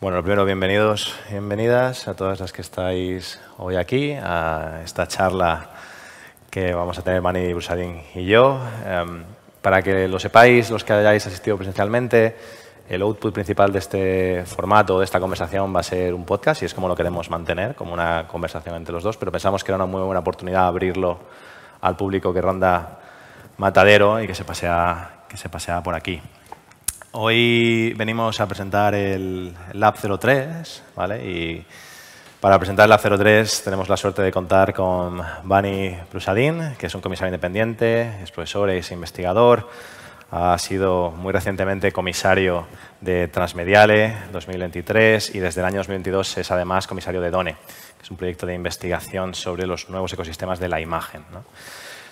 Bueno, primero, bienvenidos, bienvenidas a todas las que estáis hoy aquí, a esta charla que vamos a tener Mani Brusadín y yo. Em, para que lo sepáis, los que hayáis asistido presencialmente, el output principal de este formato, de esta conversación, va a ser un podcast y es como lo queremos mantener, como una conversación entre los dos, pero pensamos que era una muy buena oportunidad abrirlo al público que ronda Matadero y que se pasea, que se pasea por aquí. Hoy venimos a presentar el Lab 03, ¿vale? Y para presentar el Lab 03 tenemos la suerte de contar con Vani Prusadin, que es un comisario independiente, es profesor, es investigador, ha sido muy recientemente comisario de Transmediale 2023 y desde el año 2022 es además comisario de DONE, que es un proyecto de investigación sobre los nuevos ecosistemas de la imagen.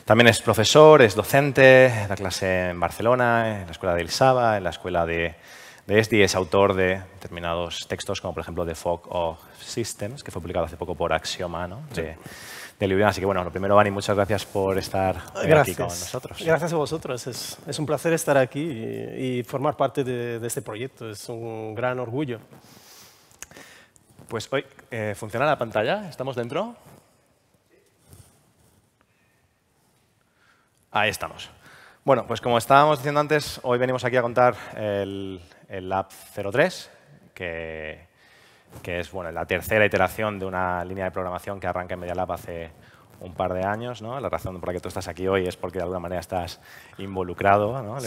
También es profesor, es docente, da clase en Barcelona, en la escuela de Saba, en la escuela de, de ESDI, es autor de determinados textos, como por ejemplo The Fog of Systems, que fue publicado hace poco por Axioma, ¿no? De, de Así que bueno, lo primero, Vani, muchas gracias por estar aquí con nosotros. Gracias a vosotros. Es, un placer estar aquí y, formar parte de, este proyecto. Es un gran orgullo. Pues hoy eh, funciona la pantalla, estamos dentro. Ahí estamos. Bueno, pues como estábamos diciendo antes, hoy venimos aquí a contar el, Lab 03, que, que es bueno, la tercera iteración de una línea de programación que arranca en Media Lab hace un par de años. ¿no? La razón por la que tú estás aquí hoy es porque de alguna manera estás involucrado. ¿no?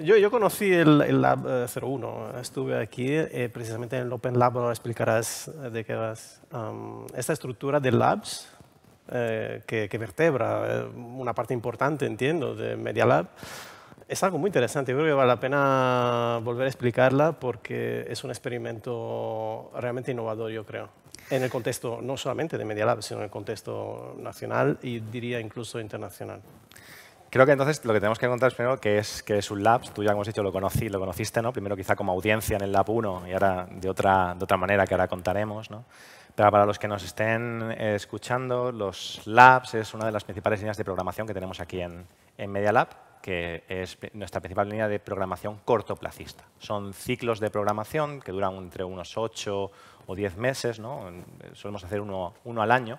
yo, conocí el, Lab 01. Eh, Estuve aquí eh, precisamente en el Open Lab. Ahora explicarás de qué vas. Um, esta estructura de labs eh, que, vertebra eh, una parte importante, entiendo, de Media Lab. Es algo muy interesante, creo que vale la pena volver a explicarla porque es un experimento realmente innovador, yo creo, en el contexto no solamente de Media Lab, sino en el contexto nacional y diría incluso internacional. Creo que entonces lo que tenemos que contar es primero que es que es un lab. tú ya como has dicho lo conocí, lo conociste, ¿no? Primero quizá como audiencia en el lab 1 y ahora de otra, de otra manera que ahora contaremos, pero para los que nos estén eh, escuchando, los labs es una de las principales líneas de programación que tenemos aquí en, Media Lab, que es nuestra principal línea de programación cortoplacista. Son ciclos de programación que duran entre unos 8 o 10 meses, ¿no? Eh, solemos hacer uno, al año,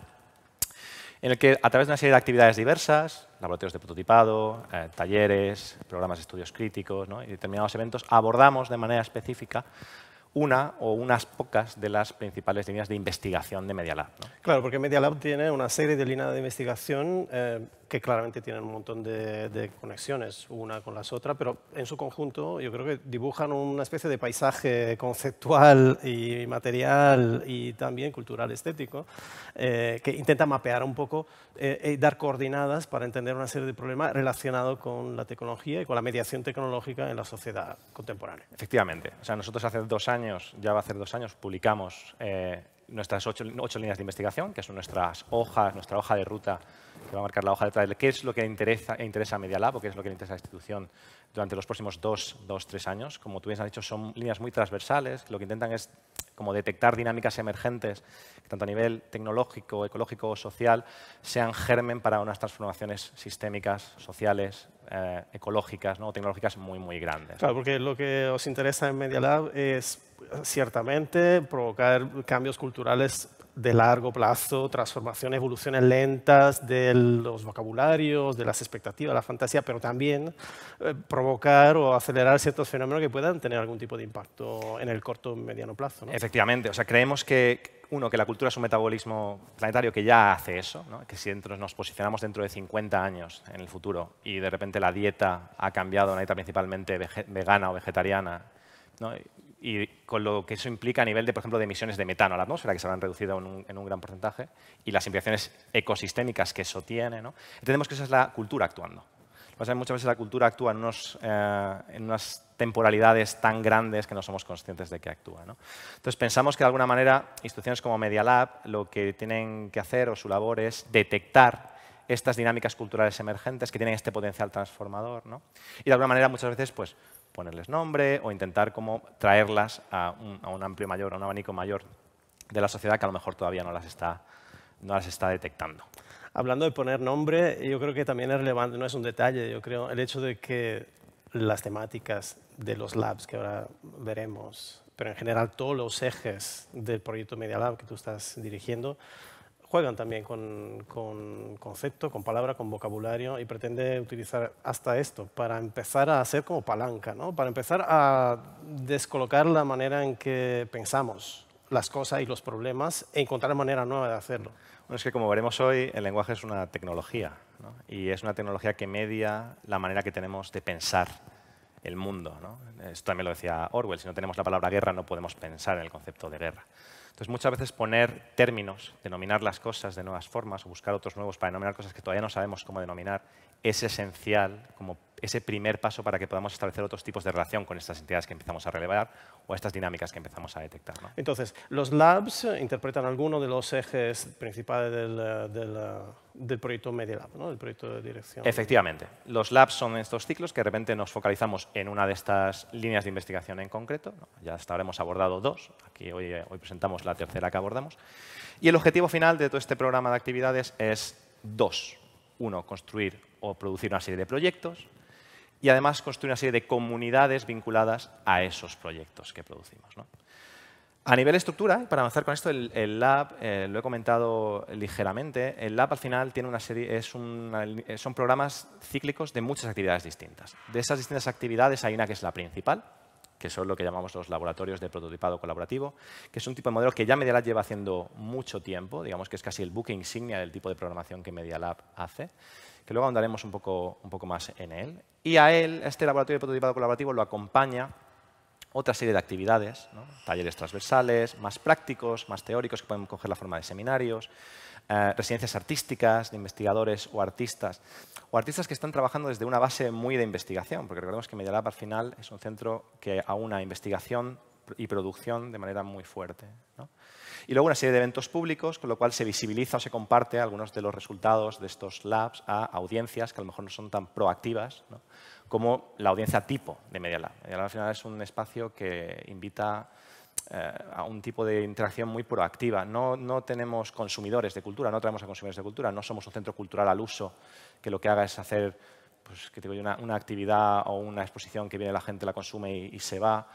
en el que a través de una serie de actividades diversas, laboratorios de prototipado, eh, talleres, programas de estudios críticos y determinados eventos, abordamos de manera específica una o unas pocas de las principales líneas de investigación de Media Lab. Claro, porque Media Lab tiene una serie de líneas de investigación eh, que claramente tienen un montón de, conexiones una con las otras, pero en su conjunto yo creo que dibujan una especie de paisaje conceptual y material y también cultural estético eh, que intenta mapear un poco eh, y dar coordinadas para entender una serie de problemas relacionados con la tecnología y con la mediación tecnológica en la sociedad contemporánea. Efectivamente. O sea, nosotros hace dos años, ya va a hacer dos años, publicamos eh, nuestras ocho, líneas de investigación, que son nuestras hojas, nuestra hoja de ruta, que va a marcar la hoja de qué es lo que interesa, interesa a Media Lab o qué es lo que le interesa a la institución durante los próximos dos, dos tres años. Como tú bien has dicho, son líneas muy transversales, lo que intentan es como detectar dinámicas emergentes, tanto a nivel tecnológico, ecológico o social, sean germen para unas transformaciones sistémicas, sociales, eh, ecológicas ¿no? tecnológicas muy, muy grandes. Claro, porque lo que os interesa en Media Lab es ciertamente provocar cambios culturales de largo plazo, transformaciones, evoluciones lentas de los vocabularios, de las expectativas, la fantasía, pero también eh, provocar o acelerar ciertos fenómenos que puedan tener algún tipo de impacto en el corto o mediano plazo. Efectivamente, o sea, creemos que, uno, que la cultura es un metabolismo planetario que ya hace eso, que si nos posicionamos dentro de 50 años en el futuro y de repente la dieta ha cambiado, una dieta principalmente vegana o vegetariana, y con lo que eso implica a nivel de, por ejemplo, de emisiones de metano a la atmósfera, que se habrán reducido en un, gran porcentaje, y las implicaciones ecosistémicas que eso tiene. Entendemos que esa es la cultura actuando. muchas veces la cultura actúa eh, en, unas temporalidades tan grandes que no somos conscientes de que actúa. Entonces, pensamos que de alguna manera instituciones como Media Lab lo que tienen que hacer o su labor es detectar estas dinámicas culturales emergentes que tienen este potencial transformador. Y de alguna manera muchas veces pues, ponerles nombre o intentar como traerlas a un, amplio mayor, a un abanico mayor de la sociedad que a lo mejor todavía no las está, no las está detectando. Hablando de poner nombre, yo creo que también es relevante, no es un detalle, yo creo, el hecho de que las temáticas de los labs que ahora veremos, pero en general todos los ejes del proyecto Media Lab que tú estás dirigiendo, juegan también con, concepto, con palabra, con vocabulario y pretende utilizar hasta esto para empezar a hacer como palanca, para empezar a descolocar la manera en que pensamos las cosas y los problemas e encontrar manera nueva de hacerlo. Bueno, es que como veremos hoy, el lenguaje es una tecnología y es una tecnología que media la manera que tenemos de pensar el mundo. Esto también lo decía Orwell, si no tenemos la palabra guerra no podemos pensar en el concepto de guerra. Entonces, muchas veces poner términos, denominar las cosas de nuevas formas o buscar otros nuevos para denominar cosas que todavía no sabemos cómo denominar es esencial como ese primer paso para que podamos establecer otros tipos de relación con estas entidades que empezamos a relevar o estas dinámicas que empezamos a detectar. Entonces, los labs eh, interpretan alguno de los ejes principales del, eh, eh, proyecto Media Lab, del proyecto de dirección. Efectivamente. Los labs son estos ciclos que de repente nos focalizamos en una de estas líneas de investigación en concreto. Ya hasta abordado dos. Aquí hoy, hoy presentamos la tercera que abordamos. Y el objetivo final de todo este programa de actividades es dos. Uno, construir o producir una serie de proyectos y además construir una serie de comunidades vinculadas a esos proyectos que producimos. A nivel estructura, para avanzar con esto, el, lab, eh, lo he comentado ligeramente, el lab al final tiene una serie, es son programas cíclicos de muchas actividades distintas. De esas distintas actividades hay una que es la principal, que son lo que llamamos los laboratorios de prototipado colaborativo, que es un tipo de modelo que ya Media Lab lleva haciendo mucho tiempo, digamos que es casi el buque insignia del tipo de programación que Media Lab hace que luego andaremos un poco, un poco más en él. Y a él, este laboratorio de prototipado colaborativo, lo acompaña otra serie de actividades, talleres transversales, más prácticos, más teóricos, que pueden coger la forma de seminarios, eh, residencias artísticas de investigadores o artistas, o artistas que están trabajando desde una base muy de investigación, porque recordemos que Medialab, al final es un centro que aúna investigación y producción de manera muy fuerte. ¿no? Y luego una serie de eventos públicos, con lo cual se visibiliza o se comparte algunos de los resultados de estos labs a audiencias que a lo mejor no son tan proactivas, como la audiencia tipo de Medialab. Lab. al final es un espacio que invita eh, a un tipo de interacción muy proactiva. No, no tenemos consumidores de cultura, no traemos a consumidores de cultura, no somos un centro cultural al uso que lo que haga es hacer pues, que una, actividad o una exposición que viene la gente, la consume y se va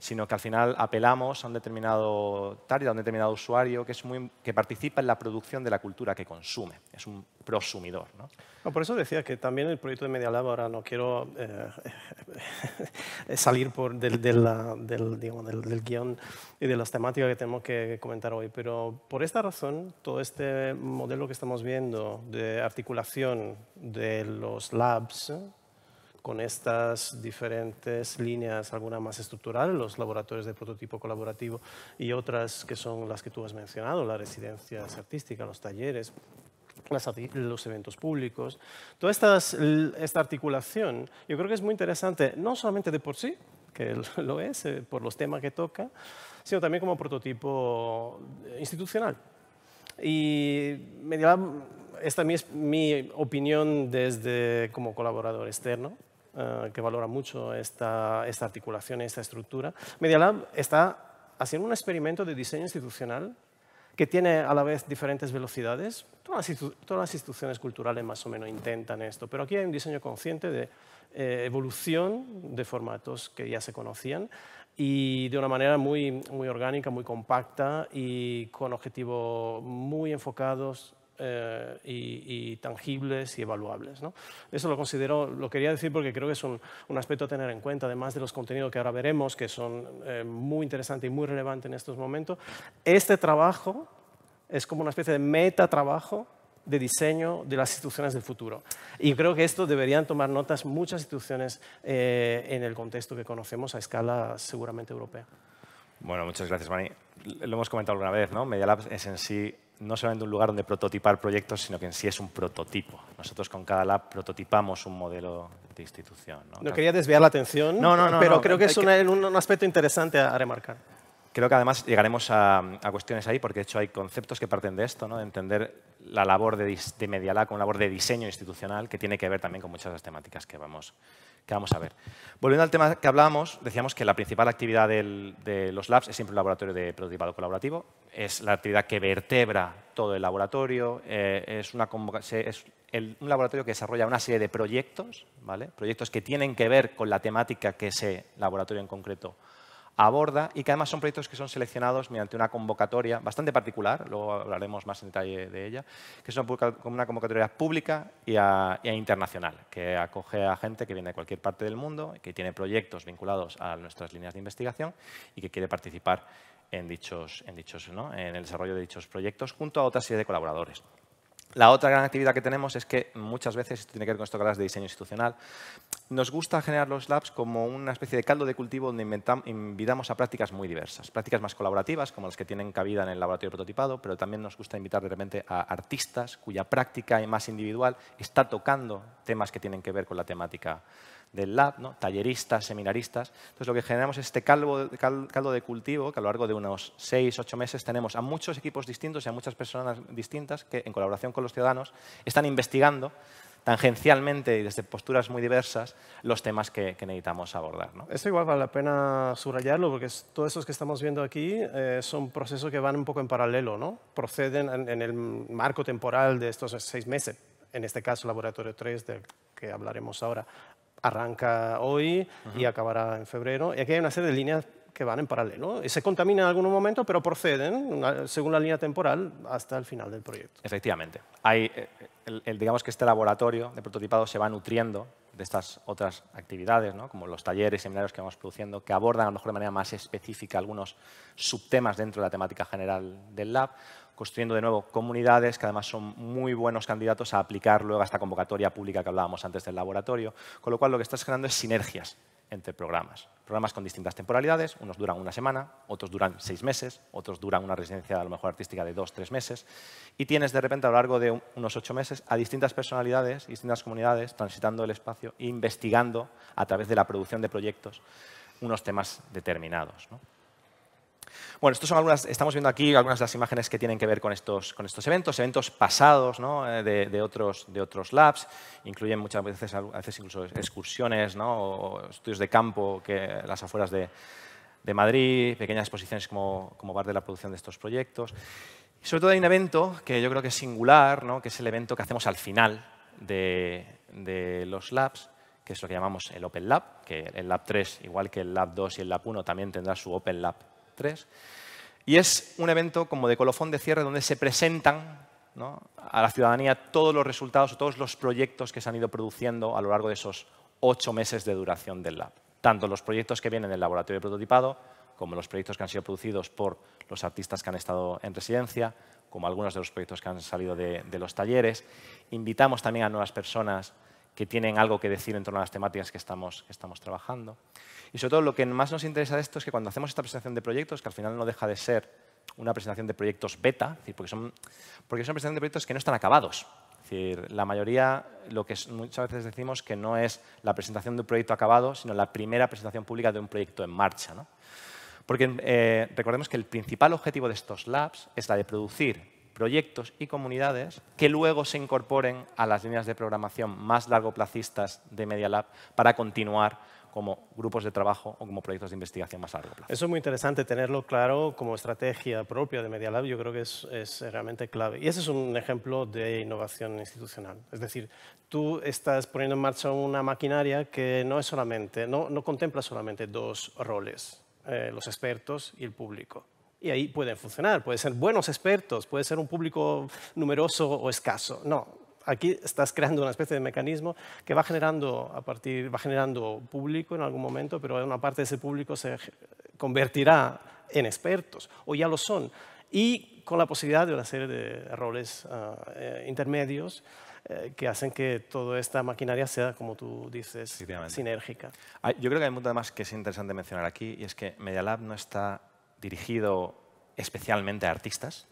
sino que al final apelamos a un determinado target, a un determinado usuario que, es muy, que participa en la producción de la cultura que consume. Es un prosumidor. ¿no? No, por eso decía que también el proyecto de Media Lab, ahora no quiero eh, salir por del, digamos, del, guión y de las temáticas que tenemos que comentar hoy, pero por esta razón, todo este modelo que estamos viendo de articulación de los labs, con estas diferentes líneas, alguna más estructural, los laboratorios de prototipo colaborativo y otras que son las que tú has mencionado, las residencias artísticas, los talleres, los eventos públicos. Toda esta, esta articulación yo creo que es muy interesante, no solamente de por sí, que lo es, eh, por los temas que toca, sino también como prototipo institucional. Y me esta es mi opinión desde como colaborador externo, eh, que valora mucho esta, articulación y esta estructura, Media Lab está haciendo un experimento de diseño institucional que tiene a la vez diferentes velocidades. Todas las, instituciones culturales más o menos intentan esto, pero aquí hay un diseño consciente de eh, evolución de formatos que ya se conocían y de una manera muy, muy orgánica, muy compacta y con objetivos muy enfocados eh, y, tangibles y evaluables. Eso lo considero, lo quería decir porque creo que es un, aspecto a tener en cuenta, además de los contenidos que ahora veremos, que son eh, muy interesantes y muy relevantes en estos momentos. Este trabajo es como una especie de meta-trabajo de diseño de las instituciones del futuro. Y creo que esto deberían tomar notas muchas instituciones eh, en el contexto que conocemos a escala seguramente europea. Bueno, muchas gracias, Mani. Lo hemos comentado alguna vez, ¿no? Media Labs es en sí no solamente un lugar donde prototipar proyectos, sino que en sí es un prototipo. Nosotros con cada lab prototipamos un modelo de institución. No, quería desviar la atención, no, pero creo que es un, aspecto interesante a, remarcar. Creo que además llegaremos a, a, cuestiones ahí, porque de hecho hay conceptos que parten de esto, de entender la labor de, de Medialab una labor de diseño institucional que tiene que ver también con muchas de las temáticas que vamos, a ver. Volviendo al tema que hablábamos, decíamos que la principal actividad de los labs es siempre un laboratorio de prototipado colaborativo, es la actividad que vertebra todo el laboratorio, eh, es, un laboratorio que desarrolla una serie de proyectos, proyectos que tienen que ver con la temática que ese laboratorio en concreto aborda y que además son proyectos que son seleccionados mediante una convocatoria bastante particular, luego hablaremos más en detalle de ella, que es una convocatoria pública y, internacional, que acoge a gente que viene de cualquier parte del mundo, que tiene proyectos vinculados a nuestras líneas de investigación y que quiere participar en, en el desarrollo de dichos proyectos junto a otra serie de colaboradores. La otra gran actividad que tenemos es que muchas veces, esto tiene que ver con esto que de diseño institucional, nos gusta generar los labs como una especie de caldo de cultivo donde invitamos a prácticas muy diversas, prácticas más colaborativas, como las que tienen cabida en el laboratorio prototipado, pero también nos gusta invitar de repente a artistas cuya práctica más individual está tocando temas que tienen que ver con la temática del lab, ¿no? talleristas, seminaristas. Entonces lo que generamos es este caldo, de cultivo que a lo largo de unos seis, ocho meses tenemos a muchos equipos distintos y a muchas personas distintas que en colaboración con los ciudadanos están investigando tangencialmente y desde posturas muy diversas los temas que, necesitamos abordar. ¿no? Eso igual vale la pena subrayarlo porque todos esos que estamos viendo aquí eh, son procesos que van un poco en paralelo, ¿no? proceden en, el marco temporal de estos seis meses, en este caso Laboratorio 3 del que hablaremos ahora arranca hoy y acabará en febrero. Y aquí hay una serie de líneas que van en paralelo. Y se contaminan en algún momento, pero proceden, según la línea temporal, hasta el final del proyecto. Efectivamente. Hay, eh, el, digamos que este laboratorio de prototipado se va nutriendo de estas otras actividades, como los talleres, y seminarios que vamos produciendo, que abordan a lo mejor de manera más específica algunos subtemas dentro de la temática general del lab, construyendo de nuevo comunidades que además son muy buenos candidatos a aplicar luego a esta convocatoria pública que hablábamos antes del laboratorio, con lo cual lo que estás generando es sinergias entre programas. Programas con distintas temporalidades, unos duran una semana, otros duran seis meses, otros duran una residencia a lo mejor artística de dos, tres meses, y tienes de repente a lo largo de unos ocho meses a distintas personalidades, distintas comunidades transitando el espacio e investigando a través de la producción de proyectos unos temas determinados. Bueno, estos son algunas, estamos viendo aquí algunas de las imágenes que tienen que ver con estos, con estos eventos, eventos pasados eh, de, otros, de otros labs, incluyen muchas veces, veces incluso excursiones o estudios de campo que las afueras de, Madrid, pequeñas exposiciones como, como bar de la producción de estos proyectos. Y sobre todo hay un evento que yo creo que es singular, que es el evento que hacemos al final de, de los labs, que es lo que llamamos el Open Lab, que el Lab 3, igual que el Lab 2 y el Lab 1, también tendrá su Open Lab y es un evento como de colofón de cierre donde se presentan a la ciudadanía todos los resultados o todos los proyectos que se han ido produciendo a lo largo de esos ocho meses de duración del lab. Tanto los proyectos que vienen del laboratorio de prototipado, como los proyectos que han sido producidos por los artistas que han estado en residencia, como algunos de los proyectos que han salido de, los talleres. Invitamos también a nuevas personas que tienen algo que decir en torno a las temáticas que estamos, que estamos trabajando. Y sobre todo lo que más nos interesa de esto es que cuando hacemos esta presentación de proyectos, que al final no deja de ser una presentación de proyectos beta, porque, son, porque son presentaciones de proyectos que no están acabados. decir, la mayoría, lo que muchas veces decimos que no es la presentación de un proyecto acabado, sino la primera presentación pública de un proyecto en marcha. Porque eh, recordemos que el principal objetivo de estos labs es la de producir proyectos y comunidades que luego se incorporen a las líneas de programación más largoplacistas de Media Lab para continuar como grupos de trabajo o como proyectos de investigación más a largo Eso es muy interesante tenerlo claro como estrategia propia de Media Lab. Yo creo que es, realmente clave. Y ese es un ejemplo de innovación institucional. Es decir, tú estás poniendo en marcha una maquinaria que no es solamente, no, contempla solamente dos roles, eh, los expertos y el público y ahí pueden funcionar. Pueden ser buenos expertos, puede ser un público numeroso o escaso. No, aquí estás creando una especie de mecanismo que va generando, a partir, va generando público en algún momento, pero una parte de ese público se convertirá en expertos, o ya lo son, y con la posibilidad de una serie de errores ah, eh, intermedios eh, que hacen que toda esta maquinaria sea, como tú dices, sinérgica. Yo creo que hay un punto más que es interesante mencionar aquí, y es que Media Lab no está dirigido especialmente a artistas,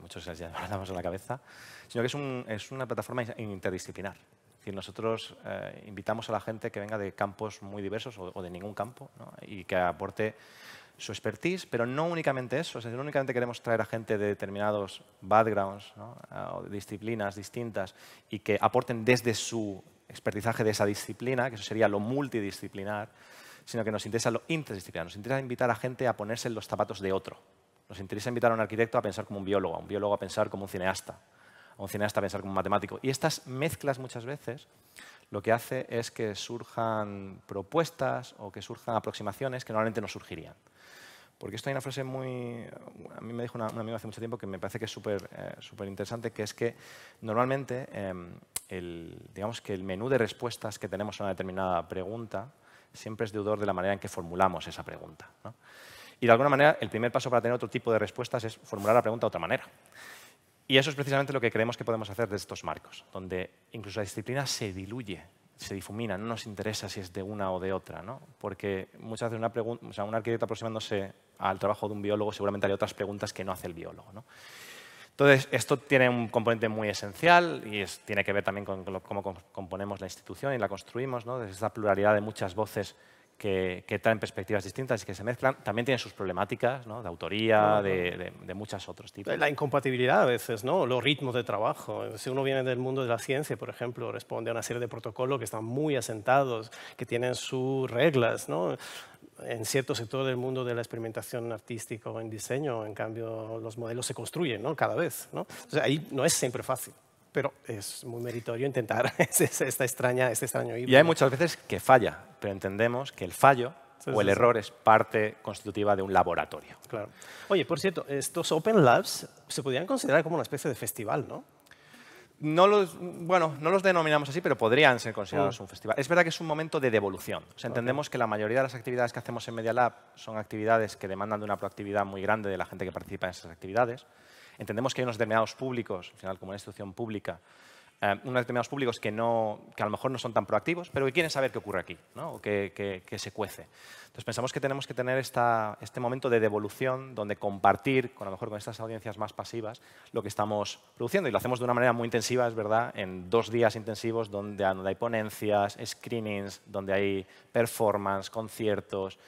muchos les damos en la cabeza, sino que es, una plataforma interdisciplinar. Es decir, nosotros eh, invitamos a la gente que venga de campos muy diversos o, de ningún campo y que aporte su expertise, pero no únicamente eso. O sea, no únicamente queremos traer a gente de determinados backgrounds o disciplinas distintas y que aporten desde su expertizaje de esa disciplina, que eso sería lo multidisciplinar, sino que nos interesa lo interdisciplinar. Nos interesa invitar a gente a ponerse en los zapatos de otro. Nos interesa invitar a un arquitecto a pensar como un biólogo, a un biólogo a pensar como un cineasta, a un cineasta a pensar como un matemático. Y estas mezclas muchas veces lo que hace es que surjan propuestas o que surjan aproximaciones que normalmente no surgirían. Porque esto hay una frase muy... A mí me dijo un amigo hace mucho tiempo que me parece que es súper eh, interesante, que es que normalmente em, el, digamos que el menú de respuestas que tenemos a una determinada pregunta siempre es deudor de la manera en que formulamos esa pregunta. Y de alguna manera, el primer paso para tener otro tipo de respuestas es formular la pregunta de otra manera. Y eso es precisamente lo que creemos que podemos hacer de estos marcos, donde incluso la disciplina se diluye, se difumina, no nos interesa si es de una o de otra, ¿no? porque muchas veces una o sea, un arquitecto aproximándose al trabajo de un biólogo seguramente haría otras preguntas que no hace el biólogo. ¿no? Entonces, esto tiene un componente muy esencial y tiene que ver también con, cómo componemos la institución y la construimos, ¿no? desde esa pluralidad de muchas voces que, traen perspectivas distintas y que se mezclan, también tienen sus problemáticas de autoría, de, de, muchos otros tipos. La incompatibilidad a veces, ¿no? los ritmos de trabajo. Si uno viene del mundo de la ciencia, por ejemplo, responde a una serie de protocolos que están muy asentados, que tienen sus reglas. ¿no? en cierto sector del mundo de la experimentación artística o en diseño, en cambio, los modelos se construyen ¿no? cada vez. ¿no? ahí no es siempre fácil pero es muy meritorio intentar esta extraña, este extraño Y hay muchas veces que falla, pero entendemos que el fallo o el error es parte constitutiva de un laboratorio. Claro. Oye, por cierto, estos Open Labs se podrían considerar como una especie de festival, ¿no? No los, bueno, no los denominamos así, pero podrían ser considerados mm. un festival. Es verdad que es un momento de devolución. entendemos que la mayoría de las actividades que hacemos en Media Lab son actividades que demandan de una proactividad muy grande de la gente que participa en esas actividades. Entendemos que hay unos determinados públicos, al final como una institución pública, eh, unos determinados públicos que, no, que a lo mejor no son tan proactivos, pero que quieren saber qué ocurre aquí, ¿no? o qué, se cuece. Entonces pensamos que tenemos que tener esta, este momento de devolución donde compartir, con, a lo mejor con estas audiencias más pasivas, lo que estamos produciendo. Y lo hacemos de una manera muy intensiva, es verdad, en dos días intensivos donde hay ponencias, screenings, donde hay performance, conciertos,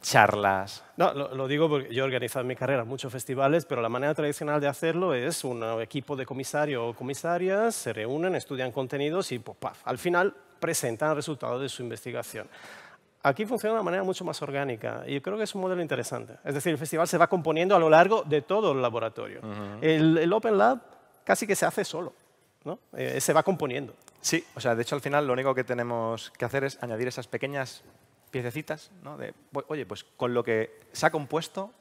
charlas. No, lo, digo porque yo he organizado en mi carrera muchos festivales, pero la manera tradicional de hacerlo es un equipo de comisario o comisarias se reúnen, estudian contenidos y pues, al final presentan el resultado de su investigación. Aquí funciona de una manera mucho más orgánica y yo creo que es un modelo interesante. Es decir, el festival se va componiendo a lo largo de todo el laboratorio. el, Open Lab casi que se hace solo, ¿no? Eh, se va componiendo. Sí, o sea, de hecho al final lo único que tenemos que hacer es añadir esas pequeñas piececitas, ¿no? De, oye, pues con lo que se ha compuesto,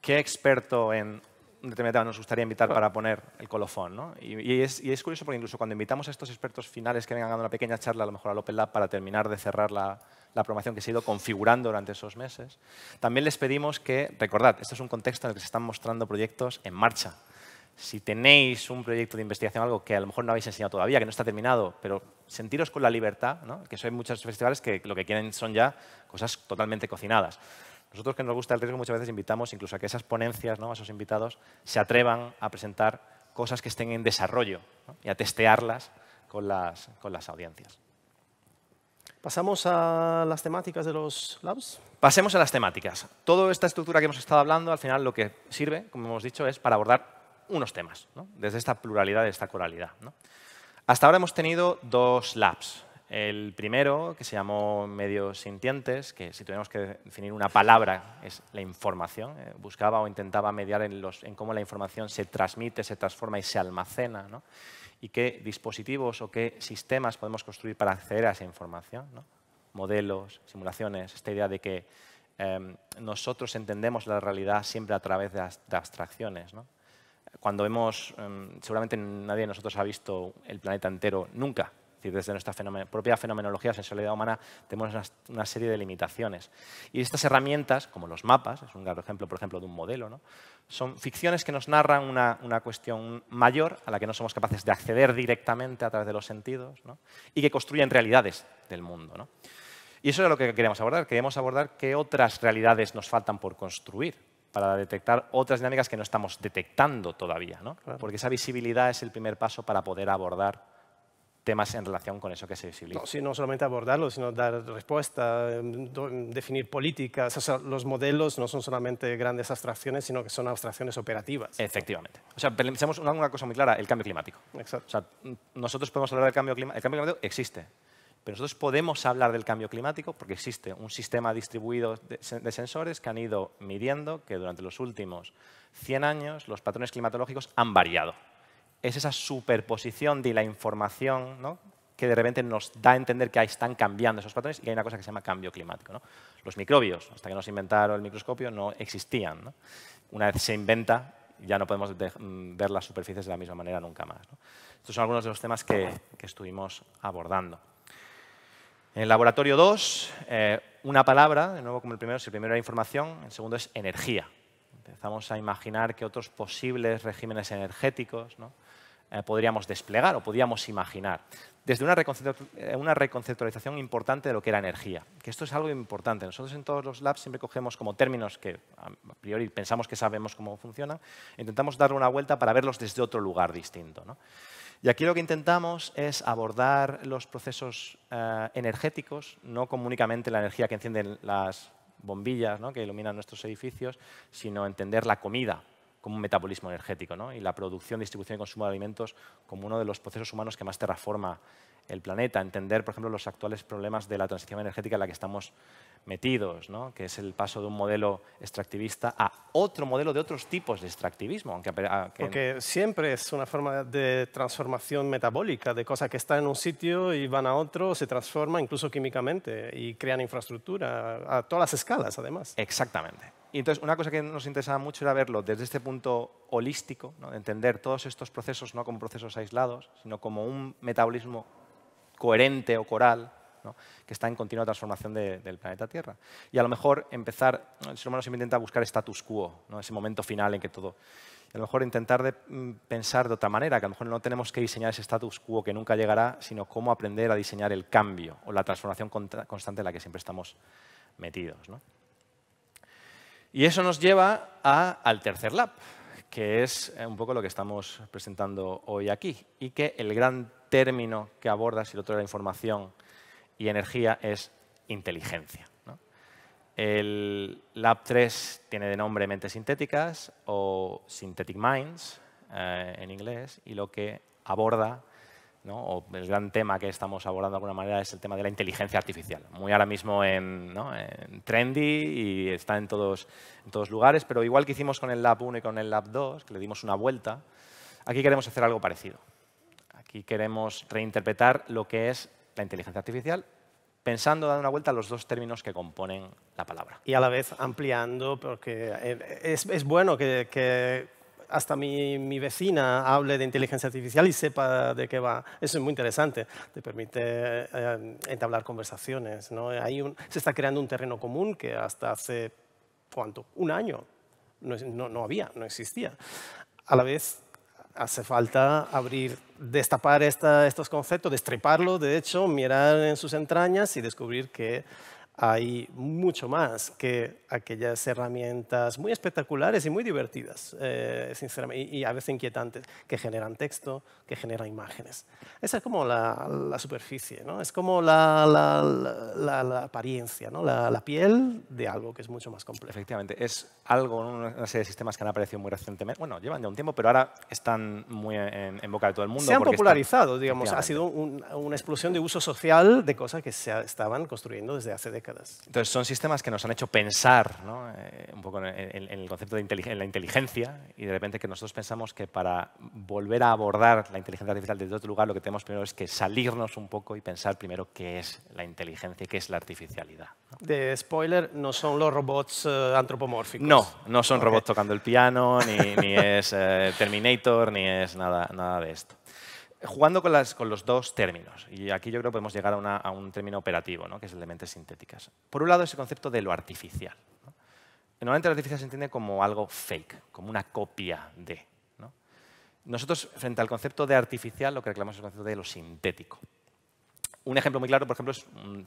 ¿qué experto en un determinado nos gustaría invitar para poner el colofón? Y, es, curioso porque incluso cuando invitamos a estos expertos finales que vengan dando una pequeña charla, a lo mejor a Open Lab, para terminar de cerrar la, la programación que se ha ido configurando durante esos meses, también les pedimos que, recordad, esto es un contexto en el que se están mostrando proyectos en marcha si tenéis un proyecto de investigación, algo que a lo mejor no habéis enseñado todavía, que no está terminado, pero sentiros con la libertad, que eso hay muchos festivales que lo que quieren son ya cosas totalmente cocinadas. Nosotros que nos gusta el riesgo muchas veces invitamos incluso a que esas ponencias, ¿no? a esos invitados, se atrevan a presentar cosas que estén en desarrollo y a testearlas con las, con las audiencias. ¿Pasamos a las temáticas de los labs? Pasemos a las temáticas. Toda esta estructura que hemos estado hablando, al final lo que sirve, como hemos dicho, es para abordar unos temas, desde esta pluralidad, de esta coralidad. Hasta ahora hemos tenido dos labs. El primero, que se llamó Medios Sintientes, que si tuviéramos que definir una palabra es la información. Eh, buscaba o intentaba mediar en, los, en cómo la información se transmite, se transforma y se almacena. Y qué dispositivos o qué sistemas podemos construir para acceder a esa información. Modelos, simulaciones, esta idea de que em, nosotros entendemos la realidad siempre a través de, de abstracciones. ¿no? Cuando vemos, em, seguramente nadie de nosotros ha visto el planeta entero nunca, desde nuestra propia fenomenología, sensualidad humana, tenemos una, serie de limitaciones. Y estas herramientas, como los mapas, es un gran ejemplo, por ejemplo, de un modelo, son ficciones que nos narran una, cuestión mayor a la que no somos capaces de acceder directamente a través de los sentidos y que construyen realidades del mundo. Y eso es lo que queremos abordar. Queremos abordar qué otras realidades nos faltan por construir para detectar otras dinámicas que no estamos detectando todavía, ¿no? Porque esa visibilidad es el primer paso para poder abordar temas en relación con eso que se visibiliza. No, sí, no solamente abordarlo, sino dar respuesta, em, em, definir políticas. los modelos no son solamente grandes abstracciones, sino que son abstracciones operativas. Efectivamente. O sea, pensemos una, cosa muy clara, el cambio climático. Exacto. O sea, nosotros podemos hablar del cambio climático, el cambio climático existe. Pero nosotros podemos hablar del cambio climático porque existe un sistema distribuido de sensores que han ido midiendo que durante los últimos 100 años los patrones climatológicos han variado. Es esa superposición de la información que de repente nos da a entender que están cambiando esos patrones y hay una cosa que se llama cambio climático. Los microbios, hasta que nos inventaron el microscopio, no existían. Una vez se inventa, ya no podemos mm, ver las superficies de la misma manera nunca más. Estos son algunos de los temas que estuvimos abordando. En el laboratorio 2, eh, una palabra, de nuevo como el primero, si el primero era información, el segundo es energía. Empezamos a imaginar qué otros posibles regímenes energéticos eh, podríamos desplegar o podríamos imaginar. Desde una, eh, una, reconceptualización importante de lo que era energía, que esto es algo importante. Nosotros en todos los labs siempre cogemos como términos que a priori pensamos que sabemos cómo funcionan, intentamos darle una vuelta para verlos desde otro lugar distinto. Y aquí lo que intentamos es abordar los procesos eh, energéticos, no como únicamente la energía que encienden las bombillas que iluminan nuestros edificios, sino entender la comida como un metabolismo energético y la producción, distribución y consumo de alimentos como uno de los procesos humanos que más terraforma el planeta, entender, por ejemplo, los actuales problemas de la transición energética en la que estamos metidos, que es el paso de un modelo extractivista a otro modelo de otros tipos de extractivismo. Aunque, Porque siempre es una forma de transformación metabólica, de cosas que están en un sitio y van a otro, se transforma incluso químicamente y crean infraestructura a todas las escalas, además. Exactamente. Y entonces, una cosa que nos interesaba mucho era verlo desde este punto holístico, ¿no? entender todos estos procesos no como procesos aislados, sino como un metabolismo coherente o coral, que está en continua transformación del planeta Tierra. Y a lo mejor empezar, el ser humano siempre intenta buscar status quo, ese momento final en que todo... A lo mejor intentar de mm, pensar de otra manera, que a lo mejor no tenemos que diseñar ese status quo que nunca llegará, sino cómo aprender a diseñar el cambio o la transformación constante en la que siempre estamos metidos. Y eso nos lleva al tercer lab, que es eh, un poco lo que estamos presentando hoy aquí, y que el gran término que aborda si lo otro la información y energía es inteligencia. El Lab 3 tiene de nombre mentes sintéticas o Synthetic Minds eh, en inglés y lo que aborda, o el gran tema que estamos abordando de alguna manera es el tema de la inteligencia artificial. Muy ahora mismo en, trendy y está en todos, en todos lugares, pero igual que hicimos con el Lab 1 y con el Lab 2, que le dimos una vuelta, aquí queremos hacer algo parecido. Aquí queremos reinterpretar lo que es la inteligencia artificial pensando dar una vuelta a los dos términos que componen la palabra. Y a la vez ampliando, porque es, es bueno que, que hasta mi, mi, vecina hable de inteligencia artificial y sepa de qué va. Eso es muy interesante, te permite eh, entablar conversaciones. ¿no? Hay un, se está creando un terreno común que hasta hace, ¿cuánto? Un año no, no había, no existía. A la vez hace falta abrir destapar estos conceptos, destriparlos, de hecho, mirar en sus entrañas y descubrir que hay mucho más que aquellas herramientas muy espectaculares y muy divertidas, eh, sinceramente, y, a veces inquietantes, que generan texto, que generan imágenes. Esa es como la, superficie, ¿no? es como la, apariencia, ¿no? la, piel de algo que es mucho más complejo. Efectivamente, es algo, una serie de sistemas que han aparecido muy recientemente, bueno, llevan ya un tiempo, pero ahora están muy en, boca de todo el mundo. Se han popularizado, digamos, ha sido una explosión de uso social de cosas que se estaban construyendo desde hace décadas entonces, son sistemas que nos han hecho pensar eh, un poco en, el concepto de la inteligencia y de repente que nosotros pensamos que para volver a abordar la inteligencia artificial desde otro lugar, lo que tenemos primero es que salirnos un poco y pensar primero qué es la inteligencia y qué es la artificialidad. De spoiler, no son los robots eh, antropomórficos. No, no son robots tocando el piano, ni, es eh, Terminator, ni es nada, nada de esto jugando con, los dos términos, y aquí yo creo que podemos llegar a, un término operativo, que es el de mentes sintéticas. Por un lado, ese concepto de lo artificial. Normalmente lo artificial se entiende como algo fake, como una copia de. Nosotros, frente al concepto de artificial, lo que reclamamos es el concepto de lo sintético. Un ejemplo muy claro, por ejemplo,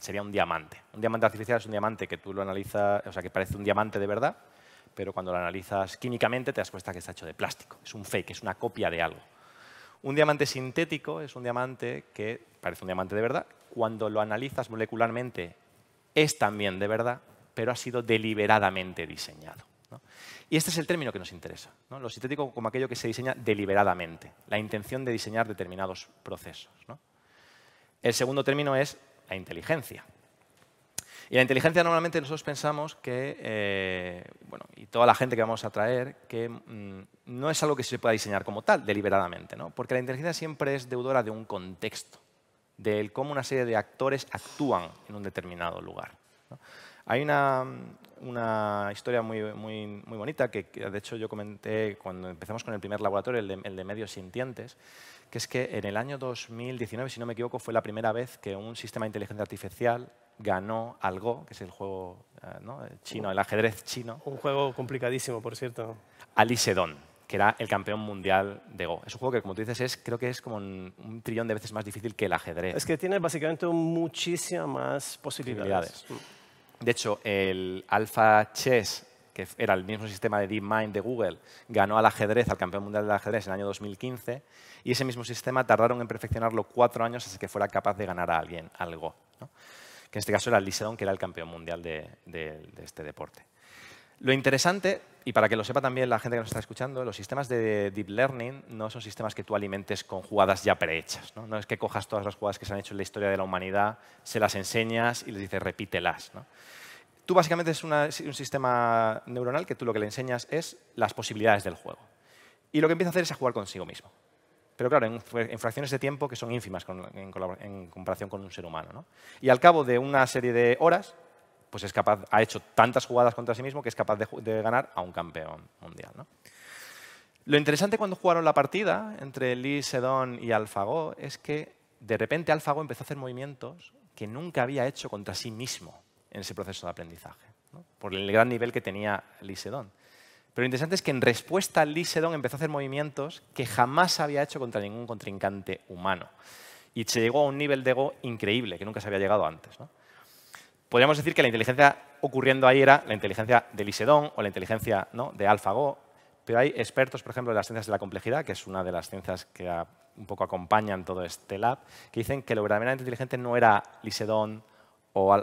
sería un diamante. Un diamante artificial es un diamante que tú lo analizas, o sea, que parece un diamante de verdad, pero cuando lo analizas químicamente te das cuenta que está hecho de plástico. Es un fake, es una copia de algo. Un diamante sintético es un diamante que parece un diamante de verdad. Cuando lo analizas molecularmente, es también de verdad, pero ha sido deliberadamente diseñado. Y este es el término que nos interesa. Lo sintético como aquello que se diseña deliberadamente, la intención de diseñar determinados procesos. El segundo término es la inteligencia. Y la inteligencia normalmente nosotros pensamos que, eh, bueno, y toda la gente que vamos a traer, que mm, no es algo que se pueda diseñar como tal, deliberadamente, ¿no? Porque la inteligencia siempre es deudora de un contexto, de cómo una serie de actores actúan en un determinado lugar. Hay una, una historia muy, muy, muy bonita que, de hecho, yo comenté cuando empezamos con el primer laboratorio, el de, el de, medios sintientes, que es que en el año 2019, si no me equivoco, fue la primera vez que un sistema de inteligencia artificial ganó al Go, que es el juego eh, chino, el ajedrez chino. Un juego complicadísimo, por cierto. Ali que era el campeón mundial de Go. Es un juego que, como tú dices, es, creo que es como un, trillón de veces más difícil que el ajedrez. Es que tiene básicamente muchísimas más posibilidades. De hecho, el Alpha Chess, que era el mismo sistema de DeepMind de Google, ganó al ajedrez, al campeón mundial del ajedrez en el año 2015, y ese mismo sistema tardaron en perfeccionarlo cuatro años hasta que fuera capaz de ganar a alguien al Go en este caso era Liseron, que era el campeón mundial de, este deporte. Lo interesante, y para que lo sepa también la gente que nos está escuchando, los sistemas de Deep Learning no son sistemas que tú alimentes con jugadas ya prehechas. ¿no? es que cojas todas las jugadas que se han hecho en la historia de la humanidad, se las enseñas y les dices repítelas. Tú básicamente es un sistema neuronal que tú lo que le enseñas es las posibilidades del juego. Y lo que empieza a hacer es a jugar consigo mismo. Pero claro, en, fracciones de tiempo que son ínfimas en, comparación con un ser humano. Y al cabo de una serie de horas, pues es capaz, ha hecho tantas jugadas contra sí mismo que es capaz de, ganar a un campeón mundial. Lo interesante cuando jugaron la partida entre Lee Sedón y AlphaGo es que de repente AlphaGo empezó a hacer movimientos que nunca había hecho contra sí mismo en ese proceso de aprendizaje, por el gran nivel que tenía Lee Sedón. Pero lo interesante es que en respuesta a Lisedon empezó a hacer movimientos que jamás había hecho contra ningún contrincante humano. Y se llegó a un nivel de ego increíble que nunca se había llegado antes. Podríamos decir que la inteligencia ocurriendo ahí era la inteligencia de Lee o la inteligencia ¿no? de AlphaGo. Pero hay expertos, por ejemplo, de las ciencias de la complejidad, que es una de las ciencias que un poco acompañan todo este lab, que dicen que lo verdaderamente inteligente no era Lee o, o,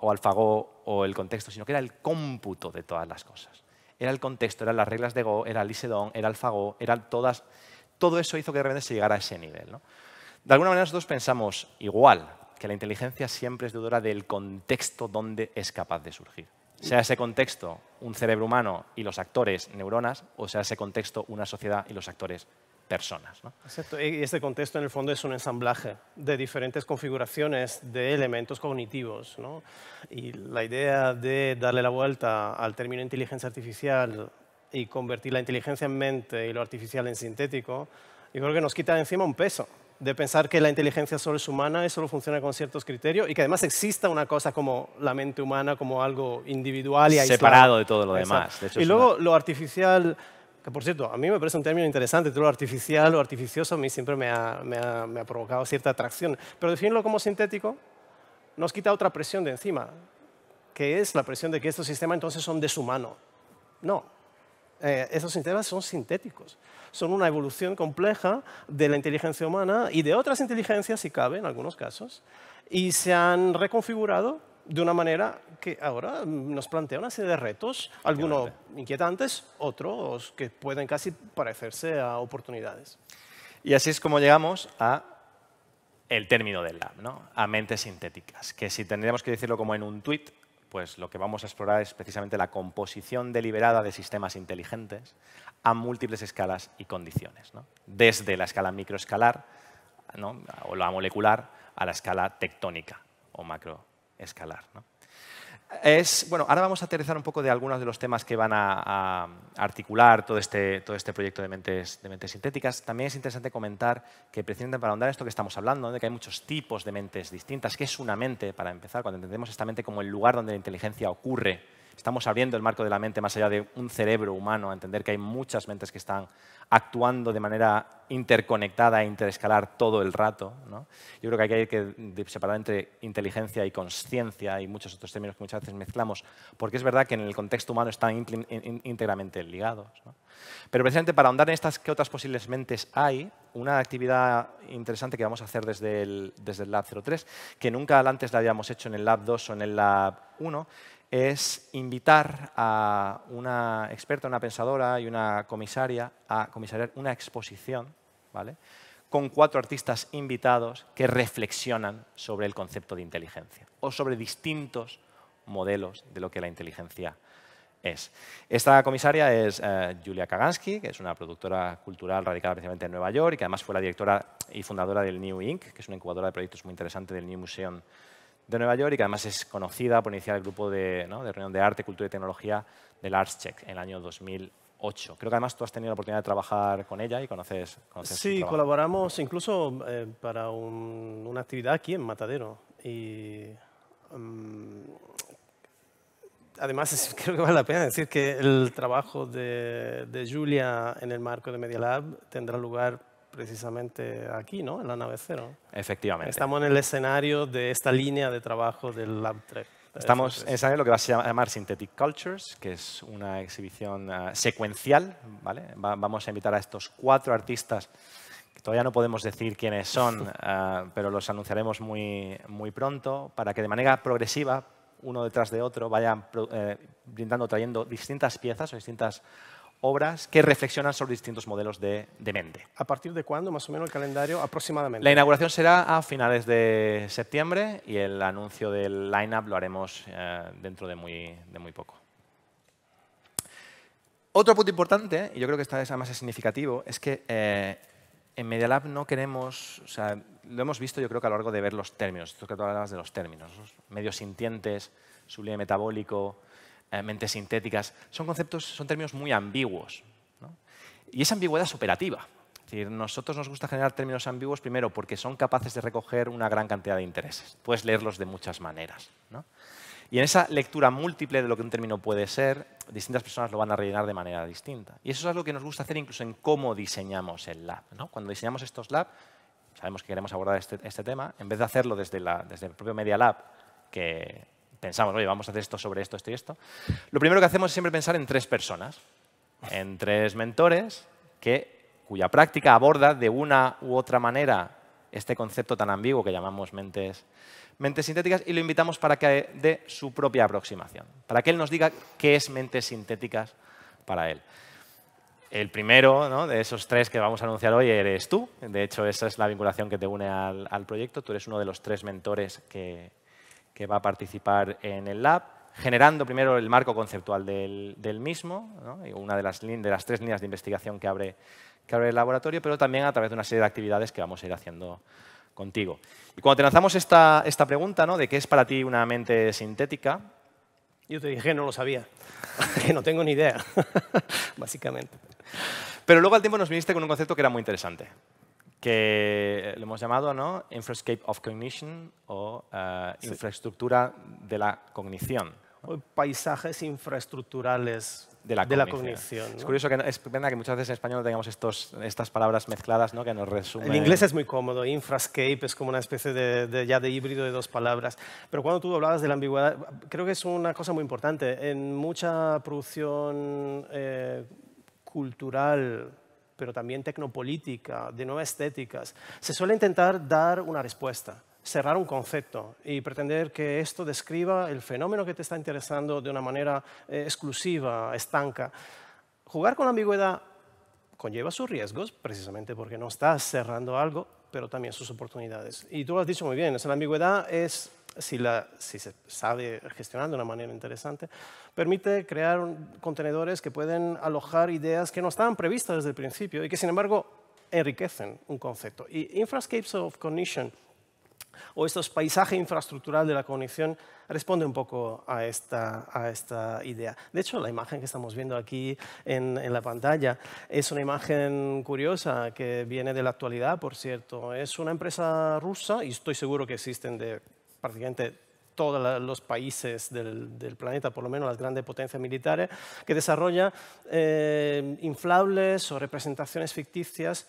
o AlphaGo o el contexto, sino que era el cómputo de todas las cosas era el contexto, eran las reglas de Go, era Isedón, era AlphaGo, eran todas... Todo eso hizo que de repente se llegara a ese nivel. De alguna manera nosotros pensamos igual, que la inteligencia siempre es deudora del contexto donde es capaz de surgir. Sea ese contexto un cerebro humano y los actores neuronas, o sea ese contexto una sociedad y los actores personas. E-, y este contexto, en el fondo, es un ensamblaje de diferentes configuraciones de elementos cognitivos. Y la idea de darle la vuelta al término inteligencia artificial y convertir la inteligencia en mente y lo artificial en sintético, yo creo que nos quita encima un peso de pensar que la inteligencia solo es humana y solo funciona con ciertos criterios y que además exista una cosa como la mente humana como algo individual y aislado. Separado de todo lo demás. y luego lo artificial que por cierto, a mí me parece un término interesante, todo lo artificial o artificioso a mí siempre me ha, provocado cierta atracción, pero definirlo como sintético nos quita otra presión de encima, que es la presión de que estos sistemas entonces son deshumanos. No, eh, esos sistemas son sintéticos. Son una evolución compleja de la inteligencia humana y de otras inteligencias, si cabe, en algunos casos, y se han reconfigurado de una manera que ahora nos plantea una serie de retos, algunos inquietantes, otros que pueden casi parecerse a oportunidades. Y así es como llegamos a el término del lab, ¿no? a mentes sintéticas, que si tendríamos que decirlo como en un tweet, pues lo que vamos a explorar es precisamente la composición deliberada de sistemas inteligentes a múltiples escalas y condiciones, desde la escala microescalar o la molecular a la escala tectónica o macro escalar. Es, bueno, ahora vamos a aterrizar un poco de algunos de los temas que van a, articular todo este, todo este proyecto de mentes, de mentes, sintéticas. También es interesante comentar que precisamente para ahondar esto que estamos hablando, de que hay muchos tipos de mentes distintas, qué es una mente para empezar, cuando entendemos esta mente como el lugar donde la inteligencia ocurre Estamos abriendo el marco de la mente más allá de un cerebro humano, a entender que hay muchas mentes que están actuando de manera interconectada e interescalar todo el rato. Yo creo que hay que separar entre inteligencia y conciencia y muchos otros términos que muchas veces mezclamos, porque es verdad que en el contexto humano están íntegramente ligados. Pero precisamente para ahondar en estas que otras posibles mentes hay, una actividad interesante que vamos a hacer desde el, desde el Lab 03, que nunca antes la habíamos hecho en el Lab 2 o en el Lab 1, es invitar a una experta, una pensadora y una comisaria a comisariar una exposición, con cuatro artistas invitados que reflexionan sobre el concepto de inteligencia o sobre distintos modelos de lo que la inteligencia es. Esta comisaria es eh, Julia Kagansky, que es una productora cultural radicada precisamente en Nueva York y que además fue la directora y fundadora del New Inc., que es una incubadora de proyectos muy interesante del New Museum de Nueva York y que además es conocida por iniciar el grupo de, reunión de arte, cultura y tecnología del ArtsCheck en el año 2008. Creo que además tú has tenido la oportunidad de trabajar con ella y conoces... sí, colaboramos incluso eh, para una actividad aquí en Matadero. Y, mm, además, creo que vale la pena decir que el trabajo de Julia en el marco de Media Lab tendrá lugar precisamente aquí, ¿no? En la nave cero. Efectivamente. Estamos en el escenario de esta línea de trabajo del Lab Estamos en lo que va a llamar Synthetic Cultures, que es una exhibición eh, secuencial. ¿vale? vamos a invitar a estos cuatro artistas, que todavía no podemos decir quiénes son, eh, pero los anunciaremos muy, muy pronto, para que de manera progresiva, uno detrás de otro, vayan eh, brindando, trayendo distintas piezas o distintas obras que reflexionan sobre distintos modelos de, mente. ¿A partir de cuándo, más o menos, el calendario aproximadamente? La inauguración será a finales de septiembre y el anuncio del line-up lo haremos eh, dentro de muy, poco. Otro punto importante, y yo creo que esta es además es significativo, es que eh, en Media Lab no queremos, o sea, lo hemos visto yo creo que a lo largo de ver los términos, esto que tú hablabas de los términos, medios sintientes, sublime metabólico, eh, mentes sintéticas, son conceptos, son términos muy ambiguos. Y esa ambigüedad es operativa. Es decir, nosotros nos gusta generar términos ambiguos primero porque son capaces de recoger una gran cantidad de intereses. Puedes leerlos de muchas maneras. Y en esa lectura múltiple de lo que un término puede ser, distintas personas lo van a rellenar de manera distinta. Y eso es algo que nos gusta hacer incluso en cómo diseñamos el lab. Cuando diseñamos estos labs, sabemos que queremos abordar este, este, tema, en vez de hacerlo desde el propio Media Lab, que pensamos, oye, vamos a hacer esto sobre esto, esto y esto, lo primero que hacemos es siempre pensar en tres personas, en tres mentores que, cuya práctica aborda de una u otra manera este concepto tan ambiguo que llamamos mentes, mentes sintéticas y lo invitamos para que dé su propia aproximación, para que él nos diga qué es mentes sintéticas para él. El primero de esos tres que vamos a anunciar hoy eres tú. De hecho, esa es la vinculación que te une al proyecto. Tú eres uno de los tres mentores que, que va a participar en el lab, generando primero el marco conceptual del, del mismo, una de las, de las, tres líneas de investigación que abre, que abre el laboratorio, pero también a través de una serie de actividades que vamos a ir haciendo contigo. Y cuando te lanzamos esta, esta pregunta ¿no? de qué es para ti una mente sintética... Yo te dije no lo sabía, que no tengo ni idea, básicamente. Pero luego al tiempo nos viniste con un concepto que era muy interesante, que lo hemos llamado ¿no? Infrascape of Cognition o eh, infraestructura de la cognición. Paisajes infraestructurales de la cognición. Es curioso que es pena que muchas veces en español tengamos estos, estas palabras mezcladas ¿no? que nos resumen. En inglés es muy cómodo, infrascape es como una especie de, ya de híbrido de dos palabras. Pero cuando tú hablabas de la ambigüedad, creo que es una cosa muy importante. En mucha producción eh, cultural pero también tecnopolítica, de nuevas estéticas, se suele intentar dar una respuesta cerrar un concepto y pretender que esto describa el fenómeno que te está interesando de una manera eh, exclusiva, estanca. Jugar con la ambigüedad conlleva sus riesgos, precisamente porque no estás cerrando algo, pero también sus oportunidades. Y tú lo has dicho muy bien, es la ambigüedad es si, la, si, se sabe gestionar de una manera interesante, permite crear contenedores que pueden alojar ideas que no estaban previstas desde el principio y que, sin embargo, enriquecen un concepto. Y Infrascapes of Cognition, o estos paisajes infraestructural de la cognición, responde un poco a esta, a esta idea. De hecho, la imagen que estamos viendo aquí en, en, la pantalla es una imagen curiosa que viene de la actualidad, por cierto. Es una empresa rusa, y estoy seguro que existen de prácticamente todos los países del, planeta, por lo menos las grandes potencias militares, que desarrolla eh, inflables o representaciones ficticias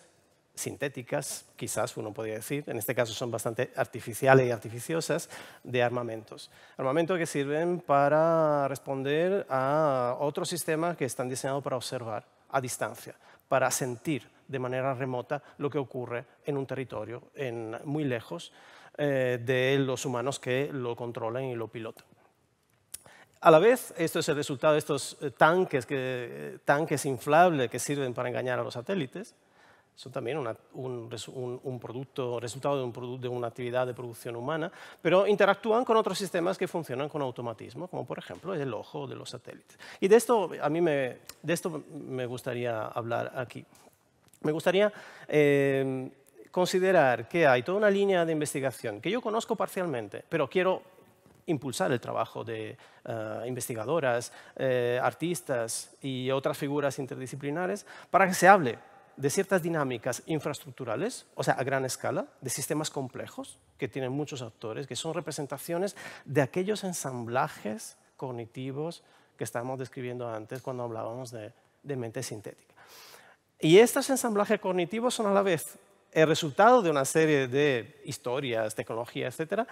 sintéticas, quizás uno podría decir, en este caso son bastante artificiales y artificiosas, de armamentos. Armamentos que sirven para responder a otros sistemas que están diseñados para observar a distancia, para sentir de manera remota lo que ocurre en un territorio en, muy lejos, eh, de los humanos que lo controlan y lo pilotan. A la vez, esto es el resultado de estos eh, tanques, eh, tanques inflables que sirven para engañar a los satélites. Son también un, producto, resultado de, un, de una actividad de producción humana, pero interactúan con otros sistemas que funcionan con automatismo, como por ejemplo el ojo de los satélites. Y de esto, a mí me, de esto me gustaría hablar aquí. Me gustaría considerar que hay toda una línea de investigación que yo conozco parcialmente, pero quiero impulsar el trabajo de eh, investigadoras, eh, artistas y otras figuras interdisciplinares para que se hable de ciertas dinámicas infraestructurales, o sea, a gran escala, de sistemas complejos que tienen muchos actores, que son representaciones de aquellos ensamblajes cognitivos que estábamos describiendo antes cuando hablábamos de mente sintética. Y estos ensamblajes cognitivos son a la vez el resultado de una serie de historias, tecnologías, etcétera,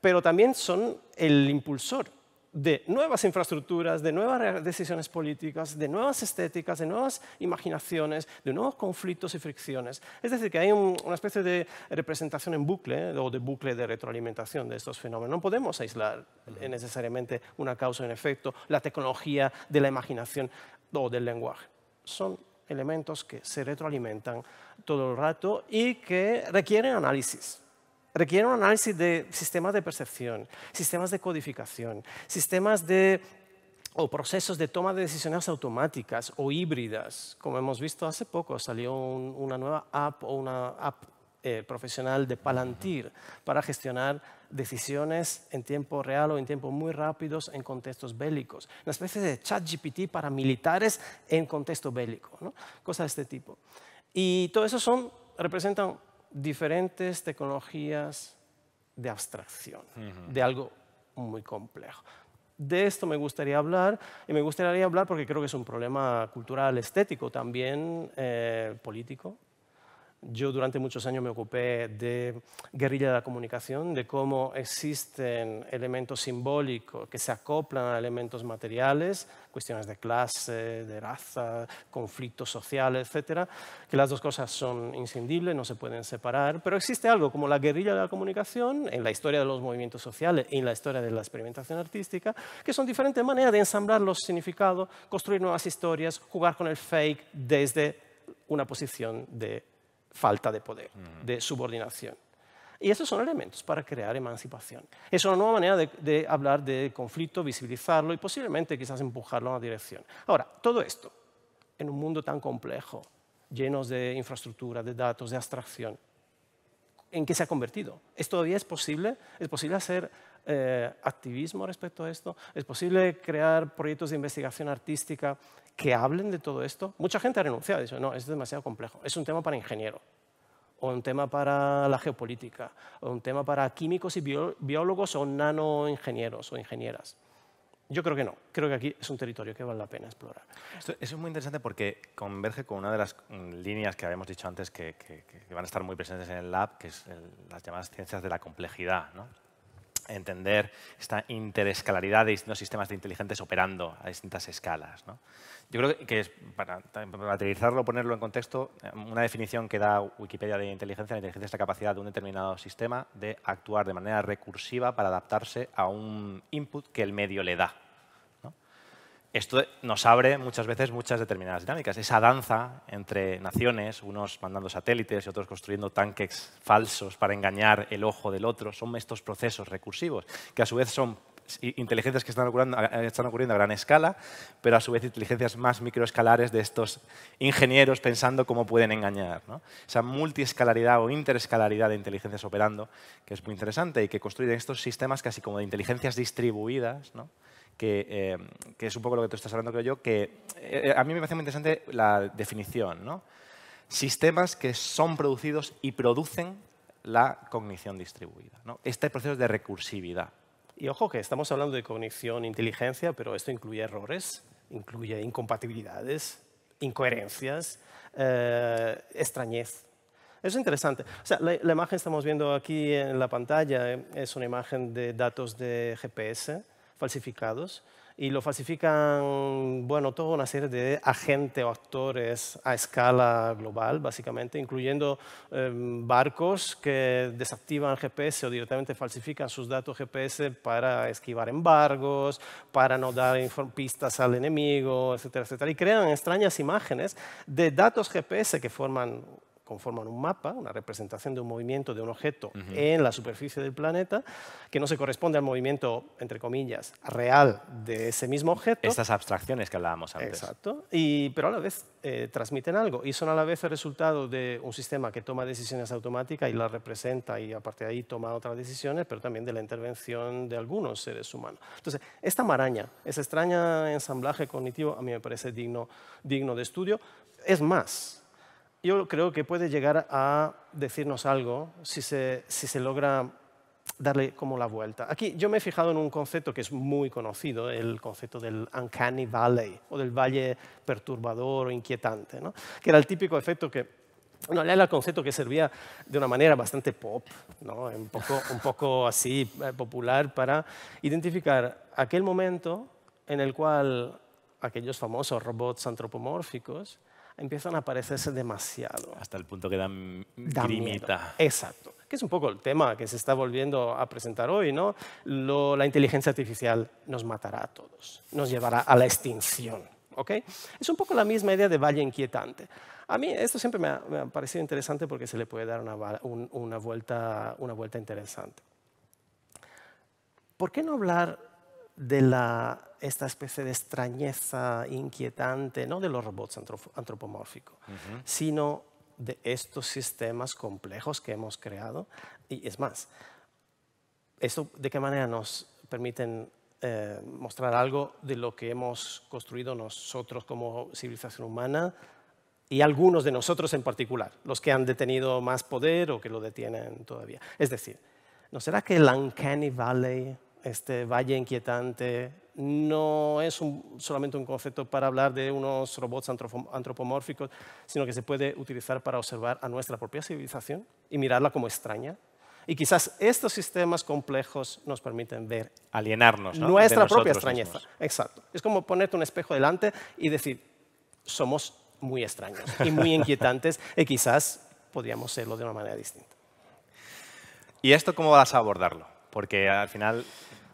pero también son el impulsor de nuevas infraestructuras, de nuevas decisiones políticas, de nuevas estéticas, de nuevas imaginaciones, de nuevos conflictos y fricciones. Es decir, que hay una especie de representación en bucle ¿eh? o de bucle de retroalimentación de estos fenómenos. No podemos aislar necesariamente una causa en efecto, la tecnología de la imaginación o del lenguaje. Son elementos que se retroalimentan todo el rato y que requieren análisis. Requieren un análisis de sistemas de percepción, sistemas de codificación, sistemas de o procesos de toma de decisiones automáticas o híbridas. Como hemos visto hace poco, salió una nueva app o una app eh, profesional de Palantir para gestionar decisiones en tiempo real o en tiempo muy rápidos en contextos bélicos. Una especie de chat GPT para militares en contexto bélico, ¿no? cosas de este tipo. Y todo eso son, representan diferentes tecnologías de abstracción, de algo muy complejo. De esto me gustaría hablar, y me gustaría hablar porque creo que es un problema cultural, estético, también eh, político, yo durante muchos años me ocupé de guerrilla de la comunicación, de cómo existen elementos simbólicos que se acoplan a elementos materiales, cuestiones de clase, de raza, conflictos sociales, etcétera, que las dos cosas son inscindibles, no se pueden separar, pero existe algo como la guerrilla de la comunicación en la historia de los movimientos sociales y en la historia de la experimentación artística, que son diferentes maneras de ensamblar los significados, construir nuevas historias, jugar con el fake desde una posición de falta de poder, de subordinación. Y esos son elementos para crear emancipación. Es una nueva manera de, hablar de conflicto, visibilizarlo y posiblemente quizás empujarlo a una dirección. Ahora, todo esto en un mundo tan complejo, lleno de infraestructura, de datos, de abstracción, ¿en qué se ha convertido? ¿Es todavía es posible? ¿Es posible hacer eh, activismo respecto a esto? ¿Es posible crear proyectos de investigación artística que hablen de todo esto? Mucha gente ha renunciado, ha dicho, no, es demasiado complejo, es un tema para ingeniero o un tema para la geopolítica, o un tema para químicos y biólogos o nanoingenieros o ingenieras. Yo creo que no. Creo que aquí es un territorio que vale la pena explorar. eso es muy interesante porque converge con una de las mm, líneas que habíamos dicho antes que, van a estar muy presentes en el lab, que es las llamadas ciencias de la complejidad entender esta interescalaridad de distintos sistemas de inteligentes operando a distintas escalas. Yo creo que, es para materializarlo, ponerlo en contexto, eh, una definición que da Wikipedia de inteligencia, la inteligencia es la capacidad de un determinado sistema de actuar de manera recursiva para adaptarse a un input que el medio le da esto nos abre muchas veces muchas determinadas dinámicas. Esa danza entre naciones, unos mandando satélites y otros construyendo tanques falsos para engañar el ojo del otro, son estos procesos recursivos, que a su vez son inteligencias que están ocurriendo, a gran escala, pero a su vez inteligencias más microescalares de estos ingenieros pensando cómo pueden engañar. Esa multiescalaridad o interescalaridad de inteligencias operando, que es muy interesante y que construyen estos sistemas casi como de inteligencias distribuidas, ¿no? Eh, que, es un poco lo que tú estás hablando, creo yo, que eh, a mí me parece muy interesante la definición, ¿no? Sistemas que son producidos y producen la cognición distribuida, ¿no? Este proceso de recursividad. Y ojo que estamos hablando de cognición, inteligencia, pero esto incluye errores, incluye incompatibilidades, incoherencias, eh, extrañez. Es interesante. O sea, la, la, imagen que estamos viendo aquí en la pantalla eh, es una imagen de datos de GPS falsificados y lo falsifican, bueno, toda una serie de agentes o actores a escala global, básicamente, incluyendo em, barcos que desactivan GPS o directamente falsifican sus datos GPS para esquivar embargos, para no dar pistas al enemigo, etcétera, etcétera. Y crean extrañas imágenes de datos GPS que forman conforman un mapa, una representación de un movimiento de un objeto en la superficie del planeta, que no se corresponde al movimiento, entre comillas, real de ese mismo objeto. Estas abstracciones que hablábamos antes. Exacto, y, pero a la vez eh, transmiten algo y son a la vez el resultado de un sistema que toma decisiones automáticas y las representa y a partir de ahí toma otras decisiones, pero también de la intervención de algunos seres humanos. Entonces, esta maraña, ese extraño ensamblaje cognitivo a mí me parece digno, digno de estudio. Es más, yo creo que puede llegar a decirnos algo si se, si se logra darle como la vuelta. Aquí yo me he fijado en un concepto que es muy conocido, el concepto del uncanny valley, o del valle perturbador o inquietante, ¿no? que era el típico efecto que... No, era el concepto que servía de una manera bastante pop, ¿no? un, poco, un poco así eh, popular, para identificar aquel momento en el cual aquellos famosos robots antropomórficos empiezan a parecerse demasiado. Hasta el punto que dan, Exacto. Que es un poco el tema que se está volviendo a presentar hoy, ¿no? la inteligencia artificial nos matará a todos, nos llevará a la extinción. ¿ok? Es un poco la misma idea de valle inquietante. A mí esto siempre me ha, parecido interesante porque se le puede dar una, vuelta, una vuelta interesante. ¿Por qué no hablar de la esta especie de extrañeza inquietante, no de los robots antropomórficos, sino de estos sistemas complejos que hemos creado. Y es más, ¿esto de qué manera nos permiten eh, mostrar algo de lo que hemos construido nosotros como civilización humana y algunos de nosotros en particular, los que han detenido más poder o que lo detienen todavía? Es decir, ¿no será que el Uncanny Valley, este valle inquietante, no es solamente un concepto para hablar de unos robots antropomórficos, sino que se puede utilizar para observar a nuestra propia civilización y mirarla como extraña. Y quizás estos sistemas complejos nos permiten ver alienarnos nuestra propia extrañeza. Exacto. Es como ponerte un espejo delante y decir, somos muy extraños y muy inquietantes y quizás podríamos serlo de una manera distinta. ¿Y esto cómo vas a abordarlo? Porque al final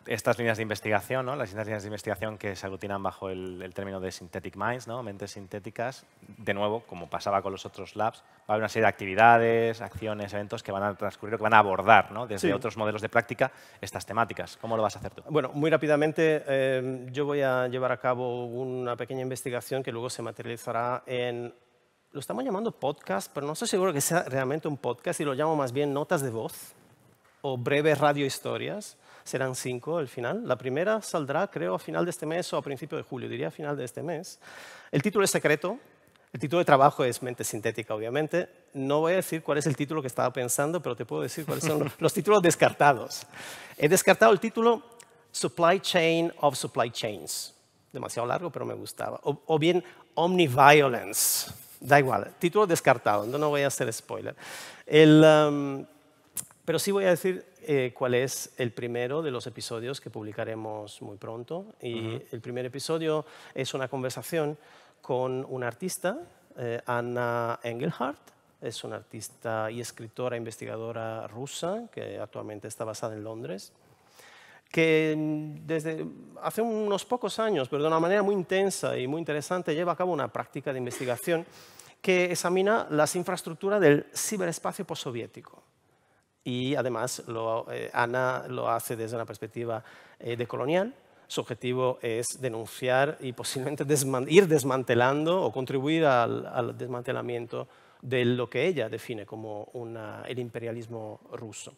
estas líneas de investigación, ¿no? las líneas de investigación que se aglutinan bajo el, término de synthetic minds, ¿no? mentes sintéticas, de nuevo, como pasaba con los otros labs, va a haber una serie de actividades, acciones, eventos que van a transcurrir o que van a abordar ¿no? desde otros modelos de práctica estas temáticas. ¿Cómo lo vas a hacer tú? Bueno, muy rápidamente, em, yo voy a llevar a cabo una pequeña investigación que luego se materializará en lo estamos llamando podcast, pero no estoy seguro que sea realmente un podcast y lo llamo más bien notas de voz o breves historias serán cinco al final. La primera saldrá, creo, a final de este mes o a principio de julio, diría a final de este mes. El título es secreto. El título de trabajo es Mente Sintética, obviamente. No voy a decir cuál es el título que estaba pensando, pero te puedo decir cuáles son los títulos descartados. He descartado el título Supply Chain of Supply Chains. Demasiado largo, pero me gustaba. O, bien Omniviolence. Da igual, título descartado, no, no voy a hacer spoiler. El, um, pero sí voy a decir eh, cuál es el primero de los episodios que publicaremos muy pronto. Y el primer episodio es una conversación con una artista, eh, Anna Engelhardt. Es una artista y escritora investigadora rusa que actualmente está basada en Londres que desde hace unos pocos años, pero de una manera muy intensa y muy interesante, lleva a cabo una práctica de investigación que examina las infraestructuras del ciberespacio postsoviético y además eh, Ana lo hace desde una perspectiva eh, decolonial. Su objetivo es denunciar y posiblemente ir desmantelando o contribuir al, desmantelamiento de lo que ella define como el imperialismo ruso.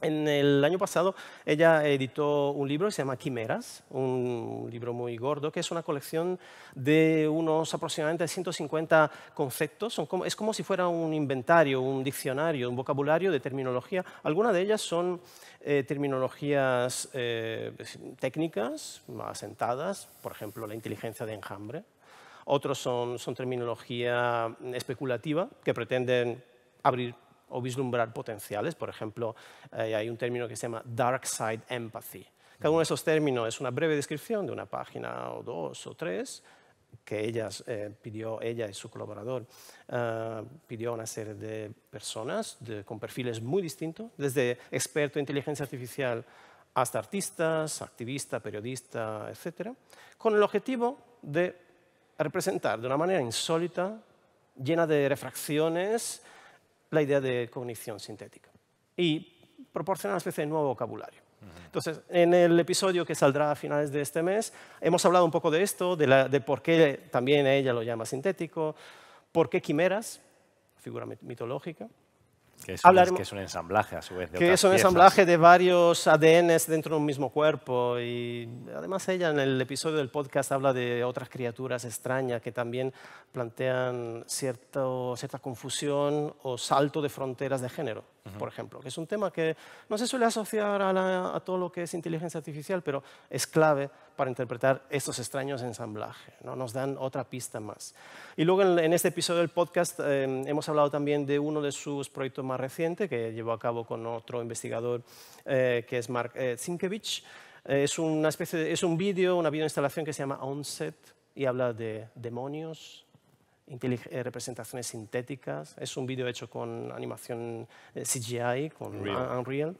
En el año pasado ella editó un libro que se llama Quimeras, un libro muy gordo, que es una colección de unos aproximadamente 150 conceptos. es como si fuera un inventario, un diccionario, un vocabulario de terminología. Algunas de ellas son eh, terminologías eh, técnicas, técnicas, asentadas, por ejemplo, la inteligencia de enjambre. Otros son terminología especulativa, que pretenden abrir o vislumbrar potenciales. Por ejemplo, eh, hay un término que se llama dark side empathy. Cada uno de esos términos es una breve descripción de una página o dos o tres que eh, pidió ella y su colaborador, pidieron eh, pidió a una serie de personas con perfiles muy distintos, desde experto en inteligencia artificial hasta artistas, activistas, periodistas, etc., con el objetivo de representar de una manera insólita, llena de refracciones, la idea de cognición sintética y proporciona una especie de nuevo vocabulario. Entonces, en el episodio que saldrá a finales de este mes, hemos hablado un poco de esto, de, de por qué también ella lo llama sintético, por qué quimeras, figura mitológica, que es, un, ensamblaje, a su vez. De que es un ensamblaje de varios ADNs dentro de un mismo cuerpo. Y además ella en el episodio del podcast habla de otras criaturas extrañas que también plantean cierta confusión o salto de fronteras de género por ejemplo, que es un tema que no se suele asociar a, todo lo que es inteligencia artificial, pero es clave para interpretar estos extraños ensamblajes. ¿no? Nos dan otra pista más. Y luego en, este episodio del podcast eh, hemos hablado también de uno de sus proyectos más recientes que llevó a cabo con otro investigador eh, que es Mark Zinkevich. Eh, es una especie es un vídeo, una videoinstalación que se llama Onset y habla de demonios, eh, representaciones sintéticas. Es un vídeo hecho con animación eh, CGI, con Unreal.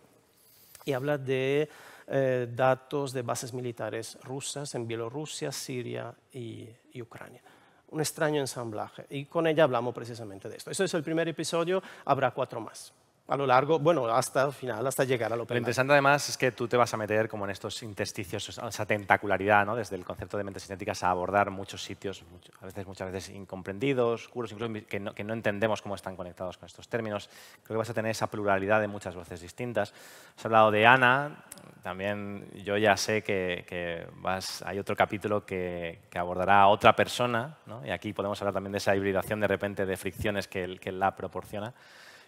y habla de eh, datos de bases militares rusas en Bielorrusia, Siria y, y, Ucrania. Un extraño ensamblaje. Y con ella hablamos precisamente de esto. Eso es el primer episodio, habrá cuatro más a lo largo, bueno, hasta el final, hasta llegar a lo Lo interesante además es que tú te vas a meter como en estos intersticios, esa tentacularidad, ¿no? desde el concepto de mentes sintéticas a abordar muchos sitios, a veces muchas veces incomprendidos, oscuros, incluso que no, que no, entendemos cómo están conectados con estos términos. Creo que vas a tener esa pluralidad de muchas voces distintas. Has hablado de Ana, también yo ya sé que, que vas, hay otro capítulo que, que abordará a otra persona, ¿no? y aquí podemos hablar también de esa hibridación de repente de fricciones que, que la proporciona,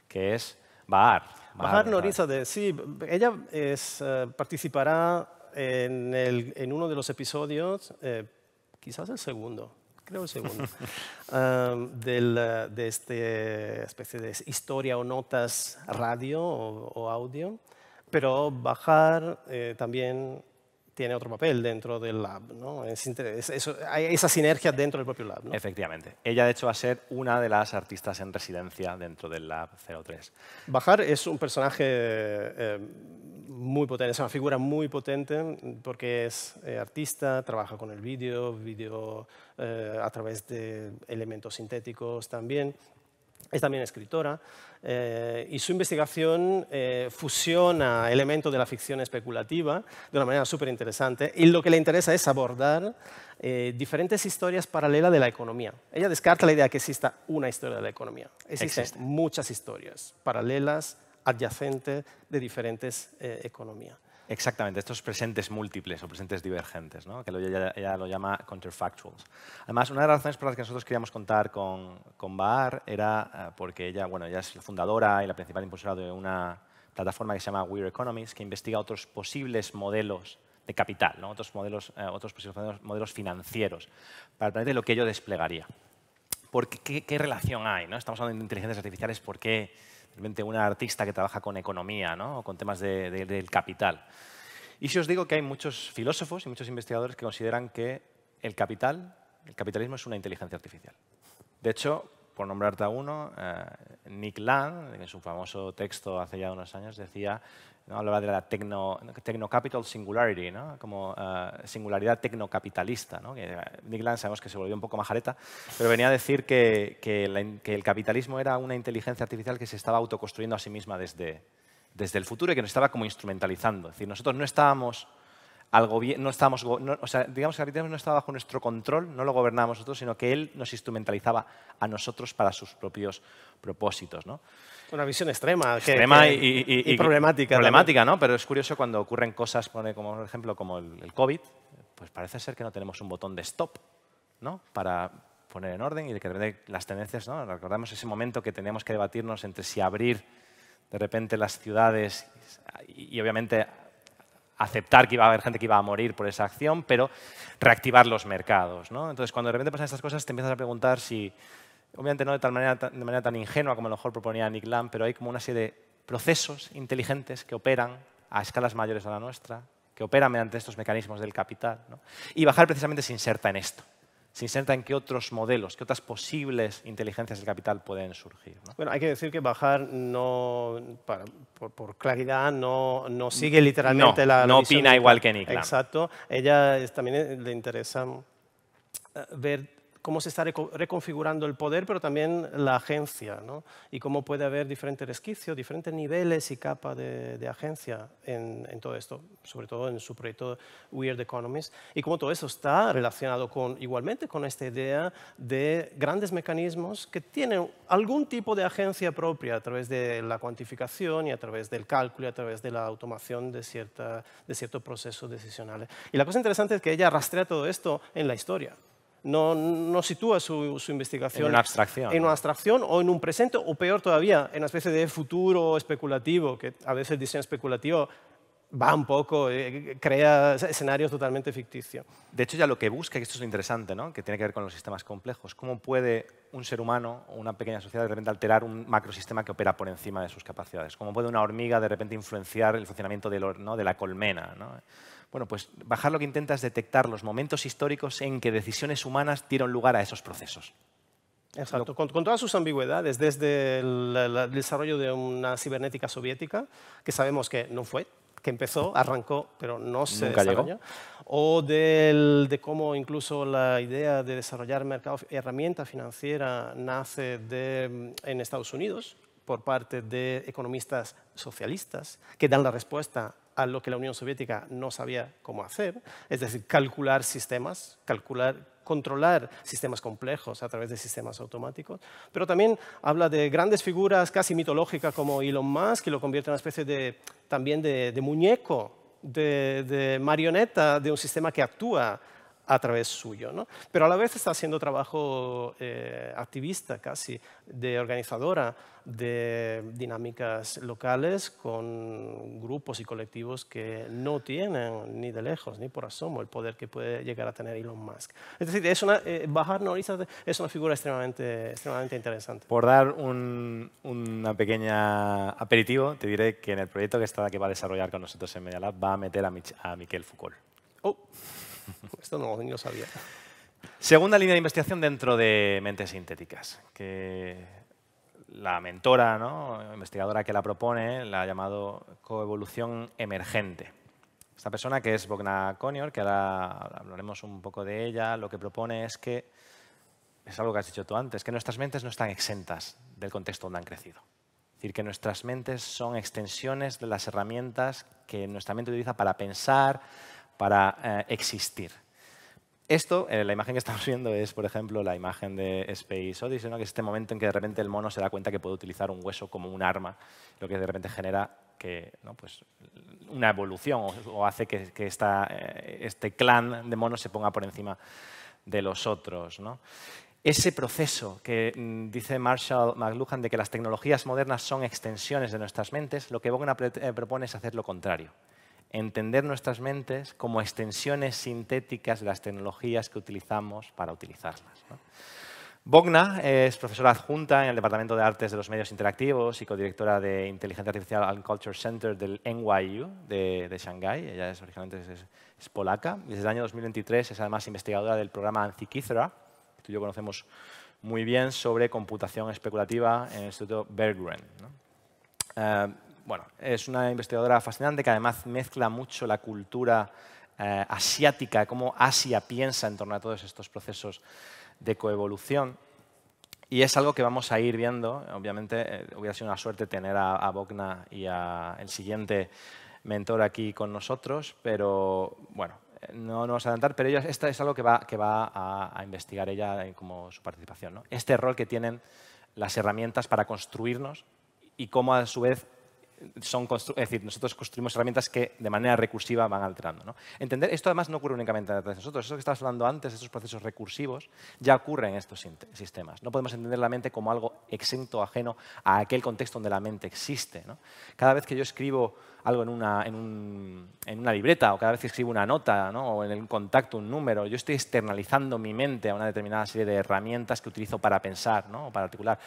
que es Bajar. Bajar Bahar sí. Ella eh, participará en, uno de los episodios, eh, quizás el segundo, creo el segundo, eh, de esta especie de historia o notas radio o, audio. Pero bajar también tiene otro papel dentro del lab. ¿no? eso, hay esa sinergia dentro del propio lab. ¿no? Efectivamente. Ella, de hecho, va a ser una de las artistas en residencia dentro del lab 03. Bajar es un personaje eh, muy potente, es una figura muy potente porque es eh, artista, trabaja con el vídeo, vídeo eh, a través de elementos sintéticos también es también escritora, eh, y su investigación eh, fusiona elementos de la ficción especulativa de una manera súper interesante, y lo que le interesa es abordar eh, diferentes historias paralelas de la economía. Ella descarta la idea de que exista una historia de la economía, existen muchas historias paralelas, adyacentes, de diferentes economías. Exactamente, estos presentes múltiples o presentes divergentes, ¿no? que ella, lo llama counterfactuals. Además, una de las razones por las que nosotros queríamos contar con, con era eh, porque ella, bueno, es la fundadora y la principal impulsora de una plataforma que se llama Weird Economies, que investiga otros posibles modelos de capital, otros, modelos, eh, otros posibles modelos, financieros, para el lo que ello desplegaría. ¿Por qué, relación hay? ¿no? Estamos hablando de inteligencias artificiales, ¿por qué? simplemente una artista que trabaja con economía o con temas del capital. Y si os digo que hay muchos filósofos y muchos investigadores que consideran que el capital, el capitalismo es una inteligencia artificial. De hecho, por nombrarte a uno, eh, Nick Land, en su famoso texto hace ya unos años, decía hablaba de la tecnocapital singularity, como eh, singularidad tecnocapitalista. Eh, Nick Land sabemos que se volvió un poco majareta, pero venía a decir que, el capitalismo era una inteligencia artificial que se estaba autoconstruyendo a sí misma desde, el futuro y que nos estaba como instrumentalizando. decir, nosotros no estábamos digamos que el capitalismo no estaba bajo nuestro control, no lo gobernábamos nosotros, sino que él nos instrumentalizaba a nosotros para sus propios propósitos. Una visión extrema. extrema y, problemática. Problemática, ¿no? Pero es curioso cuando ocurren cosas, como por ejemplo como el, COVID, pues parece ser que no tenemos un botón de stop, ¿no? Para poner en orden y de que de repente las tendencias, ¿no? Recordamos ese momento que teníamos que debatirnos entre si abrir de repente las ciudades y, y obviamente aceptar que iba a haber gente que iba a morir por esa acción, pero reactivar los mercados. ¿no? Entonces, cuando de repente pasan estas cosas, te empiezas a preguntar si obviamente no de, tal manera, de manera tan ingenua como a lo mejor proponía Nick Lamb, pero hay como una serie de procesos inteligentes que operan a escalas mayores a la nuestra, que operan mediante estos mecanismos del capital. Y Bajar precisamente se inserta en esto se inserta en qué otros modelos, qué otras posibles inteligencias del capital pueden surgir. Bueno, hay que decir que Bajar no, por, claridad, no, no mm, sigue literalmente la... No opina igual que Nick Exacto. Ella también le interesa eh, ver cómo se está reconfigurando el poder, pero también la agencia, y cómo puede haber diferentes resquicios, diferentes niveles y capas de, agencia en, todo esto, sobre todo en su proyecto Weird Economies, y cómo todo eso está relacionado con, igualmente con esta idea de grandes mecanismos que tienen algún tipo de agencia propia a través de la cuantificación y a través del cálculo y a través de la automación de, de ciertos procesos decisionales. Y la cosa interesante es que ella rastrea todo esto en la historia no, sitúa su, investigación en una abstracción. o en un presente, o peor todavía, en una especie de futuro especulativo, que a veces el diseño especulativo va un poco, eh, crea escenarios totalmente ficticios. De hecho, ya lo que busca, y esto es interesante, ¿no? que tiene que ver con los sistemas complejos, cómo puede un ser humano o una pequeña sociedad de repente alterar un macrosistema que opera por encima de sus capacidades, cómo puede una hormiga de repente influenciar el funcionamiento de, lo, ¿no? de la colmena. Bueno, pues bajar lo que intenta es detectar los momentos históricos en que decisiones humanas dieron lugar a esos procesos. Exacto, con, todas sus ambigüedades, desde el, desarrollo de una cibernética soviética, que sabemos que no fue, que empezó, arrancó, pero no se desarrolló, o de cómo incluso la idea de desarrollar herramienta financiera nace en Estados Unidos por parte de economistas socialistas que dan la respuesta a lo que la Unión Soviética no sabía cómo hacer, es decir, calcular sistemas, calcular, controlar sistemas complejos a través de sistemas automáticos, pero también habla de grandes figuras casi mitológicas como Elon Musk, que lo convierte en una especie de, también de, muñeco, de marioneta de un sistema que actúa a través suyo. ¿no? Pero a la vez está haciendo trabajo eh, activista casi, de organizadora de dinámicas locales con grupos y colectivos que no tienen ni de lejos ni por asomo el poder que puede llegar a tener Elon Musk. Es decir, es una, eh, Bajar Norisa es una figura extremadamente, extremadamente interesante. Por dar un una pequeña aperitivo, te diré que en el proyecto que, está, que va a desarrollar con nosotros en Media Lab va a meter a, a Miquel Foucault. Oh. Esto no, lo sabía. Segunda línea de investigación dentro de mentes sintéticas, que la mentora, ¿no? investigadora que la propone, la ha llamado coevolución emergente. Esta persona que es Bogna Conior, que ahora hablaremos un poco de ella, lo que propone es que, es algo que has dicho tú antes, que nuestras mentes no están exentas del contexto donde han crecido. Es decir, que nuestras mentes son extensiones de las herramientas que nuestra mente utiliza para pensar, para eh, existir. Esto, eh, la imagen que estamos viendo es, por ejemplo, la imagen de Space Odyssey, ¿no? que es este momento en que de repente el mono se da cuenta que puede utilizar un hueso como un arma, lo que de repente genera que, ¿no? pues, una evolución o, hace que, eh, este clan de monos se ponga por encima de los otros. Ese proceso que mm, dice Marshall McLuhan de que las tecnologías modernas son extensiones de nuestras mentes, lo que Bogner propone es hacer lo contrario entender nuestras mentes como extensiones sintéticas de las tecnologías que utilizamos para utilizarlas. Bogna es profesora adjunta en el Departamento de Artes de los Medios Interactivos y codirectora de Inteligencia Artificial and Culture Center del NYU de, de Shanghái. Ella es originalmente es, es polaca. Desde el año 2023 es además investigadora del programa Antikythera, que tú y yo conocemos muy bien, sobre computación especulativa en el Instituto Berggren. Eh, bueno, es una investigadora fascinante que además mezcla mucho la cultura eh, asiática, cómo Asia piensa en torno a todos estos procesos de coevolución. Y es algo que vamos a ir viendo. Obviamente, eh, hubiera sido una suerte tener a, a Bogna y al siguiente mentor aquí con nosotros, pero bueno, eh, no nos a adelantar, pero esto esta es algo que va, que va a, investigar ella como su participación. Este rol que tienen las herramientas para construirnos y cómo a su vez son es decir, nosotros construimos herramientas que de manera recursiva van alterando. ¿no? Entender, esto además no ocurre únicamente de nosotros, eso que estabas hablando antes, estos procesos recursivos, ya ocurren en estos sistemas. No podemos entender la mente como algo exento, ajeno a aquel contexto donde la mente existe. ¿no? Cada vez que yo escribo algo en una, en, un, en una, libreta o cada vez que escribo una nota ¿no? o en un contacto, un número, yo estoy externalizando mi mente a una determinada serie de herramientas que utilizo para pensar ¿no? o para articular.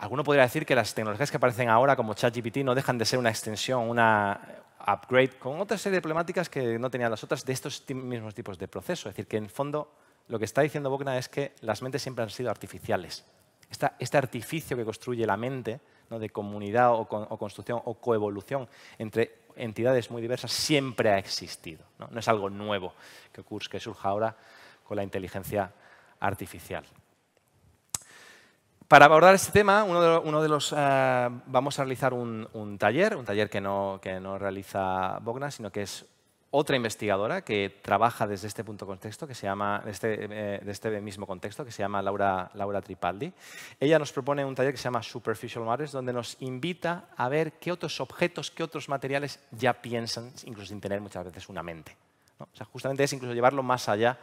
Alguno podría decir que las tecnologías que aparecen ahora, como ChatGPT, no dejan de ser una extensión, una upgrade, con otra serie de problemáticas que no tenían las otras de estos mismos tipos de procesos. Es decir, que en fondo lo que está diciendo Bogna es que las mentes siempre han sido artificiales. este artificio que construye la mente, de comunidad o, construcción o coevolución entre entidades muy diversas, siempre ha existido. No, es algo nuevo que, ocurre, que surja ahora con la inteligencia artificial. Para abordar este tema, uno de, los, eh, vamos a realizar un, taller, un taller que no, realiza Bogna, sino que es otra investigadora que trabaja desde este punto contexto, que se llama, este, eh, de este mismo contexto, que se llama Laura, Laura Tripaldi. Ella nos propone un taller que se llama Superficial Matters, donde nos invita a ver qué otros objetos, qué otros materiales ya piensan, incluso sin tener muchas veces una mente. O sea, justamente es incluso llevarlo más allá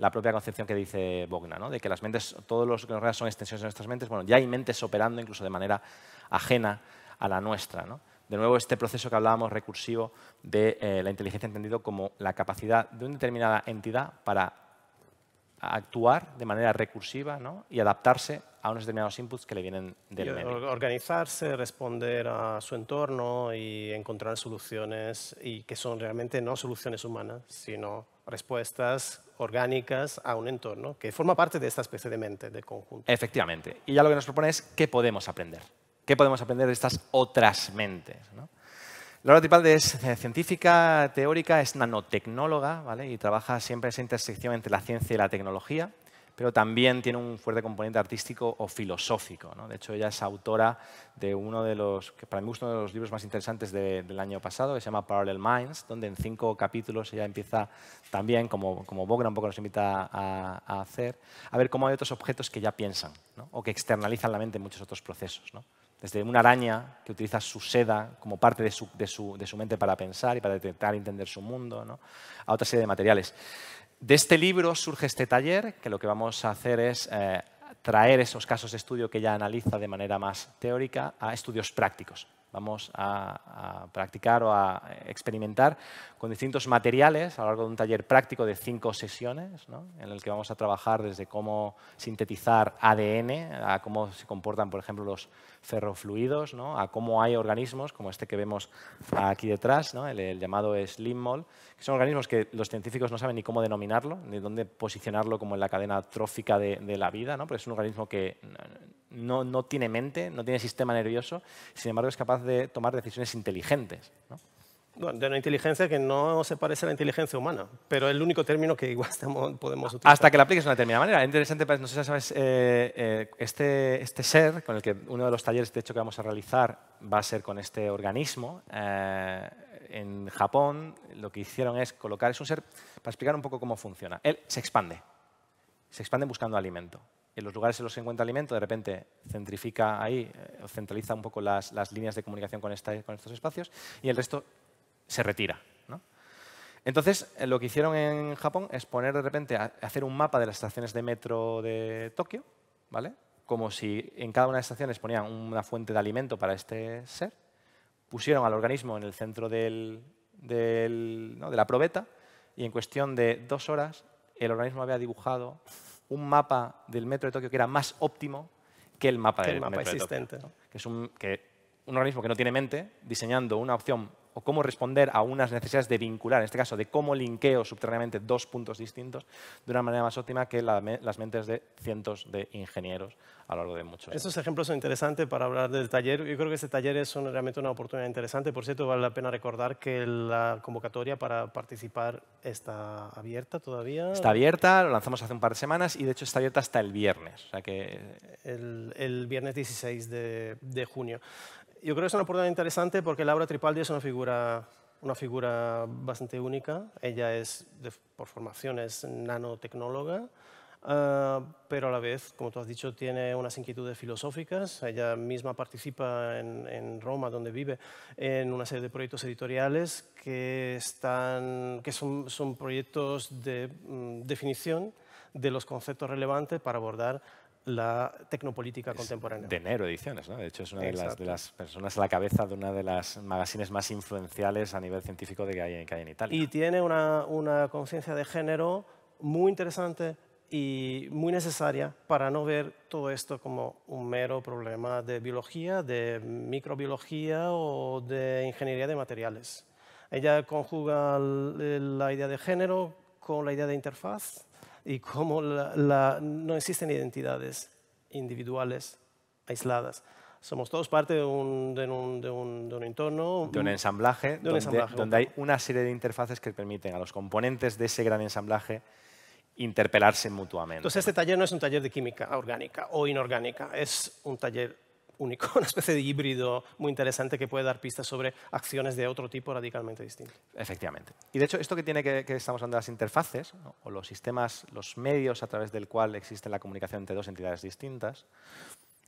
la propia concepción que dice Bogna, ¿no? de que las mentes, todos los que rodean son extensiones de nuestras mentes, bueno, ya hay mentes operando incluso de manera ajena a la nuestra. De nuevo, este proceso que hablábamos recursivo de eh, la inteligencia entendido como la capacidad de una determinada entidad para actuar de manera recursiva y adaptarse a unos determinados inputs que le vienen del medio. Organizarse, responder a su entorno y encontrar soluciones y que son realmente no soluciones humanas, sino respuestas orgánicas a un entorno que forma parte de esta especie de mente, de conjunto. Efectivamente. Y ya lo que nos propone es qué podemos aprender. ¿Qué podemos aprender de estas otras mentes? Laura Tripalde es científica teórica, es nanotecnóloga ¿vale? y trabaja siempre en esa intersección entre la ciencia y la tecnología pero también tiene un fuerte componente artístico o filosófico. De hecho, ella es autora de uno de los, para mí uno de los libros más interesantes del año pasado, que se llama Parallel Minds, donde en cinco capítulos ella empieza también, como, como Bogra un poco nos invita a, hacer, a ver cómo hay otros objetos que ya piensan o que externalizan la mente en muchos otros procesos. Desde una araña que utiliza su seda como parte de su, de su, de su mente para pensar y para detectar entender su mundo, a otra serie de materiales. De este libro surge este taller, que lo que vamos a hacer es eh, traer esos casos de estudio que ya analiza de manera más teórica a estudios prácticos. Vamos a, practicar o a experimentar con distintos materiales a lo largo de un taller práctico de cinco sesiones, en el que vamos a trabajar desde cómo sintetizar ADN, a cómo se comportan, por ejemplo, los ferrofluidos, ¿no? a cómo hay organismos, como este que vemos aquí detrás, el, llamado Slim que son organismos que los científicos no saben ni cómo denominarlo, ni dónde posicionarlo como en la cadena trófica de, la vida, ¿no? es un organismo que no, tiene mente, no tiene sistema nervioso, sin embargo es capaz de tomar decisiones inteligentes de una inteligencia que no se parece a la inteligencia humana, pero es el único término que igual podemos utilizar. Hasta que la apliques de una determinada manera. interesante, pues, no sé si sabes, eh, eh, este, este ser, con el que uno de los talleres de hecho que vamos a realizar va a ser con este organismo, eh, en Japón lo que hicieron es colocar, es un ser, para explicar un poco cómo funciona, él se expande, se expande buscando alimento. En los lugares en los que encuentra alimento, de repente centrifica ahí, centraliza un poco las, las líneas de comunicación con, con estos espacios y el resto se retira. ¿no? Entonces, eh, lo que hicieron en Japón es poner de repente, hacer un mapa de las estaciones de metro de Tokio, ¿vale? como si en cada una de las estaciones ponían una fuente de alimento para este ser, pusieron al organismo en el centro del, de la probeta y en cuestión de dos horas el organismo había dibujado un mapa del metro de Tokio que era más óptimo que el mapa del metro existente. que es un organismo que no tiene mente, diseñando una opción o cómo responder a unas necesidades de vincular, en este caso de cómo linkeo subterráneamente dos puntos distintos de una manera más óptima que las mentes de cientos de ingenieros a lo largo de muchos años. Estos ejemplos son interesantes para hablar del taller. Yo creo que este taller es realmente una oportunidad interesante. Por cierto, vale la pena recordar que la convocatoria para participar está abierta todavía. Está abierta, lo lanzamos hace un par de semanas y de hecho está abierta hasta el viernes. O sea que... el, viernes 16 de, de junio yo creo que es una oportunidad interesante porque Laura Tripaldi es una figura, una figura bastante única. Ella es, por formación, es nanotecnóloga, ah, pero a la vez, como tú has dicho, tiene unas inquietudes filosóficas. Ella misma participa en, Roma, donde vive, en una serie de proyectos editoriales que, están, que son, son proyectos de mm, definición de los conceptos relevantes para abordar la tecnopolítica contemporánea. De Nero Ediciones, ¿no? De hecho, es una de las, de las, personas a la cabeza de una de las magazines más influenciales a nivel científico de que, hay, en Italia. Y tiene una, una conciencia de género muy interesante y muy necesaria para no ver todo esto como un mero problema de biología, de microbiología o de ingeniería de materiales. Ella conjuga la idea de género con la idea de interfaz, y cómo no existen identidades individuales aisladas. Somos todos parte de un, entorno. De un ensamblaje, donde, ensamblaje. donde hay una serie de interfaces que permiten a los componentes de ese gran ensamblaje interpelarse mutuamente. Entonces, este taller no es un taller de química orgánica o inorgánica, es un taller único, una especie de híbrido muy interesante que puede dar pistas sobre acciones de otro tipo radicalmente distintas. Efectivamente. Y de hecho, esto que tiene que, estamos hablando de las interfaces, o los sistemas, los medios a través del cual existe la comunicación entre dos entidades distintas,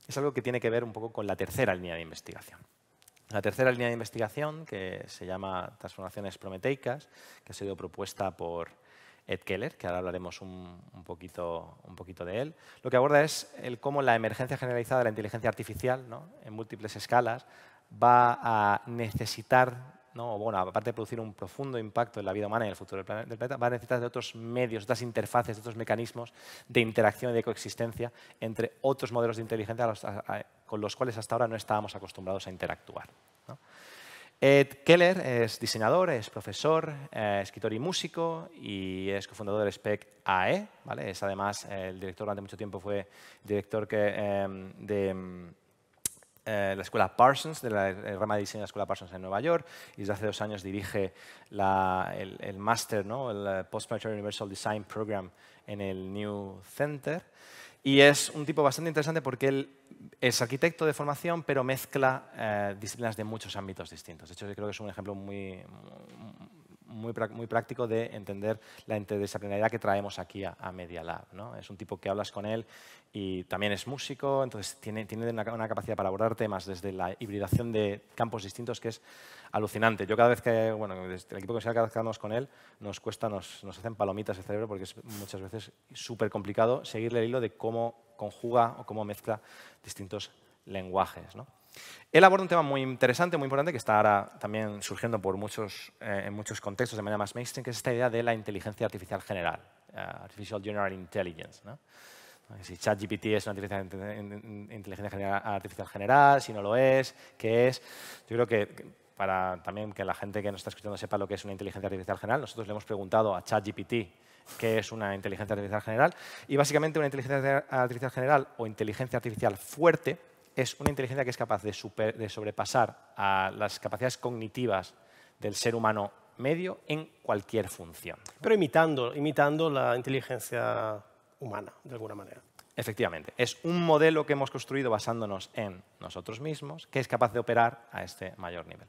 es algo que tiene que ver un poco con la tercera línea de investigación. La tercera línea de investigación, que se llama transformaciones prometeicas, que ha sido propuesta por Ed Keller, que ahora hablaremos un, poquito, de él. Lo que aborda es cómo la emergencia generalizada de la inteligencia artificial, en múltiples escalas, va a necesitar, bueno, aparte de producir un profundo impacto en la vida humana y en el futuro del planeta, va a necesitar de otros medios, de otras interfaces, de otros mecanismos de interacción y de coexistencia entre otros modelos de inteligencia con los cuales hasta ahora no estábamos acostumbrados a interactuar. Ed Keller es diseñador, es profesor, eh, escritor y músico y es cofundador del SPEC AE. Es además el director, durante mucho tiempo fue director em, de em, eh, la escuela Parsons, de la rama de diseño de la escuela Parsons en Nueva York y desde hace dos años dirige el, el máster, ¿no? el eh, Postgraduate Universal Design Program en el New Center. Y es un tipo bastante interesante porque él es arquitecto de formación, pero mezcla eh, disciplinas de muchos ámbitos distintos. De hecho, yo creo que es un ejemplo muy, muy, práctico de entender la interdisciplinaridad que traemos aquí a, Media Lab. ¿no? Es un tipo que hablas con él y también es músico, entonces tiene, una, capacidad para abordar temas desde la hibridación de campos distintos que es alucinante. Yo cada vez que, bueno, desde el equipo que sea, con él, nos cuesta, nos, nos hacen palomitas el cerebro porque es muchas veces súper complicado seguirle el hilo de cómo conjuga o cómo mezcla distintos lenguajes. ¿no? Él aborda un tema muy interesante, muy importante, que está ahora también surgiendo por eh, en muchos contextos de manera más mainstream, que es esta idea de la inteligencia artificial general, eh, Artificial General Intelligence. Si ChatGPT es una inteligencia artificial general, si no lo es, qué es. Yo creo que para también que la gente que nos está escuchando sepa lo que es una inteligencia artificial general, nosotros le hemos preguntado a ChatGPT qué es una inteligencia artificial general y básicamente una inteligencia artificial general o inteligencia artificial fuerte es una inteligencia que es capaz de, sobrepasar a las capacidades cognitivas del ser humano medio en cualquier función. Pero imitando, la inteligencia humana, de alguna manera. Efectivamente, es un modelo que hemos construido basándonos en nosotros mismos, que es capaz de operar a este mayor nivel.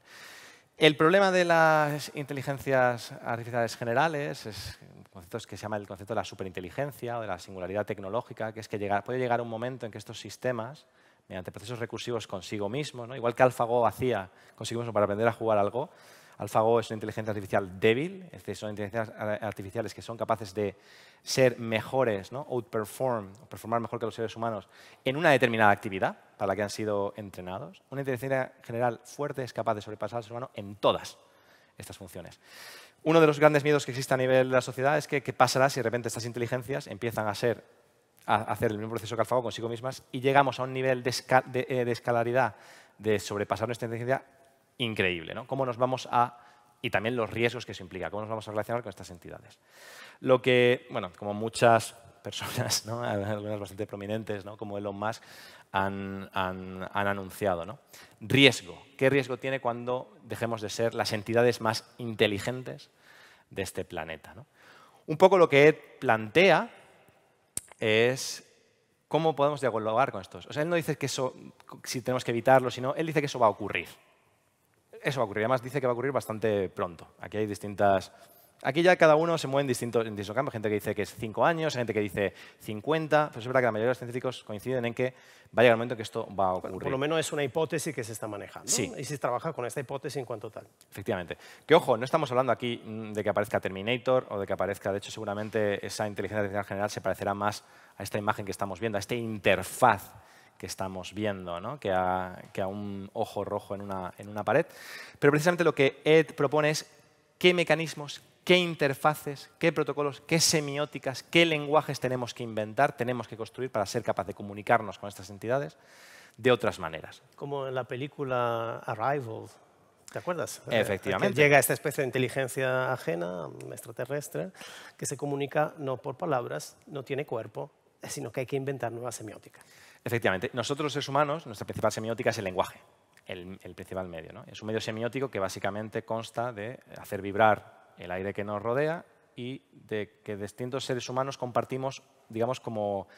El problema de las inteligencias artificiales generales es un concepto que se llama el concepto de la superinteligencia o de la singularidad tecnológica, que es que puede llegar un momento en que estos sistemas mediante procesos recursivos consigo mismo, igual que AlphaGo hacía consigo mismo para aprender a jugar algo. AlphaGo es una inteligencia artificial débil, es decir, son inteligencias artificiales que son capaces de ser mejores, ¿no? outperform, performar mejor que los seres humanos en una determinada actividad para la que han sido entrenados. Una inteligencia general fuerte es capaz de sobrepasar al ser humano en todas estas funciones. Uno de los grandes miedos que existe a nivel de la sociedad es que qué pasará si de repente estas inteligencias empiezan a ser a hacer el mismo proceso que Alfago consigo mismas y llegamos a un nivel de, eh, de, escalaridad, de sobrepasar nuestra inteligencia increíble. ¿no? ¿Cómo nos vamos a y también los riesgos que eso implica, cómo nos vamos a relacionar con estas entidades. Lo que, bueno, como muchas personas, ¿no? algunas bastante prominentes, ¿no? como Elon Musk, han, han, han anunciado. ¿no? Riesgo. ¿Qué riesgo tiene cuando dejemos de ser las entidades más inteligentes de este planeta? Un poco lo que plantea es cómo podemos dialogar con estos. O sea, él no dice que eso, si tenemos que evitarlo, sino él dice que eso va a ocurrir. Eso va a ocurrir. Además, dice que va a ocurrir bastante pronto. Aquí hay distintas Aquí ya cada uno se mueve en distintos, en distintos Gente que dice que es 5 años, gente que dice 50. Pero es verdad que la mayoría de los científicos coinciden en que va a llegar el momento en que esto va a ocurrir. Por lo menos es una hipótesis que se está manejando. Sí. Y se trabaja con esta hipótesis en cuanto tal. Efectivamente. Que ojo, no estamos hablando aquí mm, de que aparezca Terminator o de que aparezca, de hecho seguramente esa inteligencia artificial general se parecerá más a esta imagen que estamos viendo, a esta interfaz que estamos viendo, que, a, un ojo rojo en una, en una pared. Pero precisamente lo que Ed propone es qué mecanismos, qué interfaces, qué protocolos, qué semióticas, qué lenguajes tenemos que inventar, tenemos que construir para ser capaz de comunicarnos con estas entidades de otras maneras. Como en la película Arrival, ¿Te acuerdas? Eh, Efectivamente. Llega esta especie de inteligencia ajena, extraterrestre, que se comunica no por palabras, no tiene cuerpo, sino que hay que inventar nuevas semióticas. Efectivamente. Nosotros, los seres humanos, nuestra principal semiótica es el lenguaje, el, principal medio. Es un medio semiótico que básicamente consta de hacer vibrar el aire que nos rodea y de que distintos seres humanos compartimos, digamos, como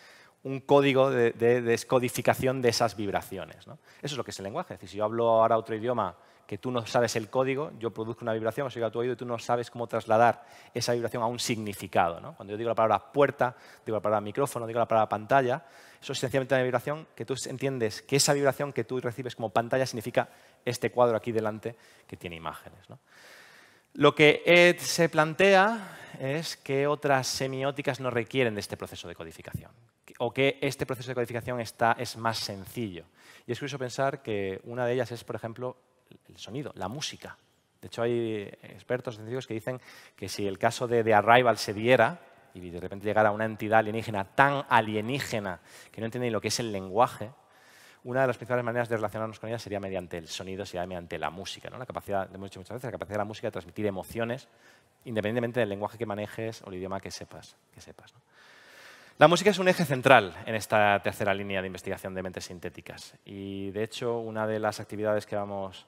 un código de, descodificación de esas vibraciones. ¿no? Eso es lo que es el lenguaje. Es decir, si yo hablo ahora otro idioma que tú no sabes el código, yo produzco una vibración, llega a tu oído y tú no sabes cómo trasladar esa vibración a un significado. Cuando yo digo la palabra puerta, digo la palabra micrófono, digo la palabra pantalla, eso es sencillamente una vibración que tú entiendes que esa vibración que tú recibes como pantalla significa este cuadro aquí delante que tiene imágenes. Lo que Ed se plantea es que otras semióticas no requieren de este proceso de codificación o que este proceso de codificación está, es más sencillo. Y es curioso pensar que una de ellas es, por ejemplo, el sonido, la música. De hecho, hay expertos científicos que dicen que si el caso de The Arrival se diera y de repente llegara una entidad alienígena tan alienígena que no entiende ni lo que es el lenguaje, una de las principales maneras de relacionarnos con ella sería mediante el sonido, sería mediante la música. ¿no? La capacidad, de dicho muchas veces, la capacidad de la música de transmitir emociones, independientemente del lenguaje que manejes o el idioma que sepas. Que sepas La música es un eje central en esta tercera línea de investigación de mentes sintéticas. Y de hecho, una de las actividades que vamos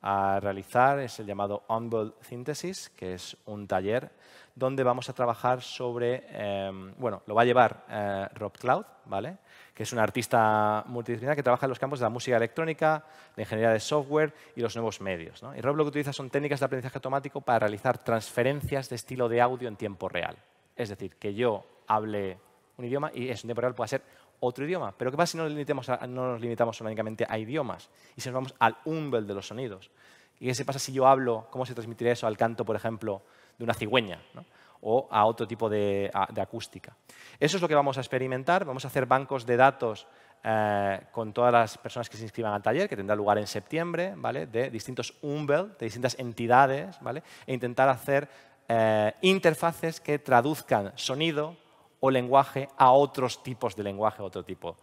a realizar es el llamado Onboard Synthesis, que es un taller donde vamos a trabajar sobre, eh, bueno, lo va a llevar eh, Rob Cloud, ¿vale? que es un artista multidisciplinar que trabaja en los campos de la música electrónica, la ingeniería de software y los nuevos medios. Y Rob lo que utiliza son técnicas de aprendizaje automático para realizar transferencias de estilo de audio en tiempo real. Es decir, que yo hable un idioma y es en tiempo real pueda ser otro idioma. Pero ¿qué pasa si no, nos limitamos únicamente a idiomas y si nos vamos al umbel de los sonidos? ¿Y qué se pasa si yo hablo, cómo se transmitiría eso al canto, por ejemplo, de una cigüeña? ¿no? o a otro tipo de, acústica. Eso es lo que vamos a experimentar. Vamos a hacer bancos de datos eh, con todas las personas que se inscriban al taller, que tendrá lugar en septiembre, de distintos Umbel, de distintas entidades, e intentar hacer eh, interfaces que traduzcan sonido o lenguaje a otros tipos de lenguaje, a otro tipo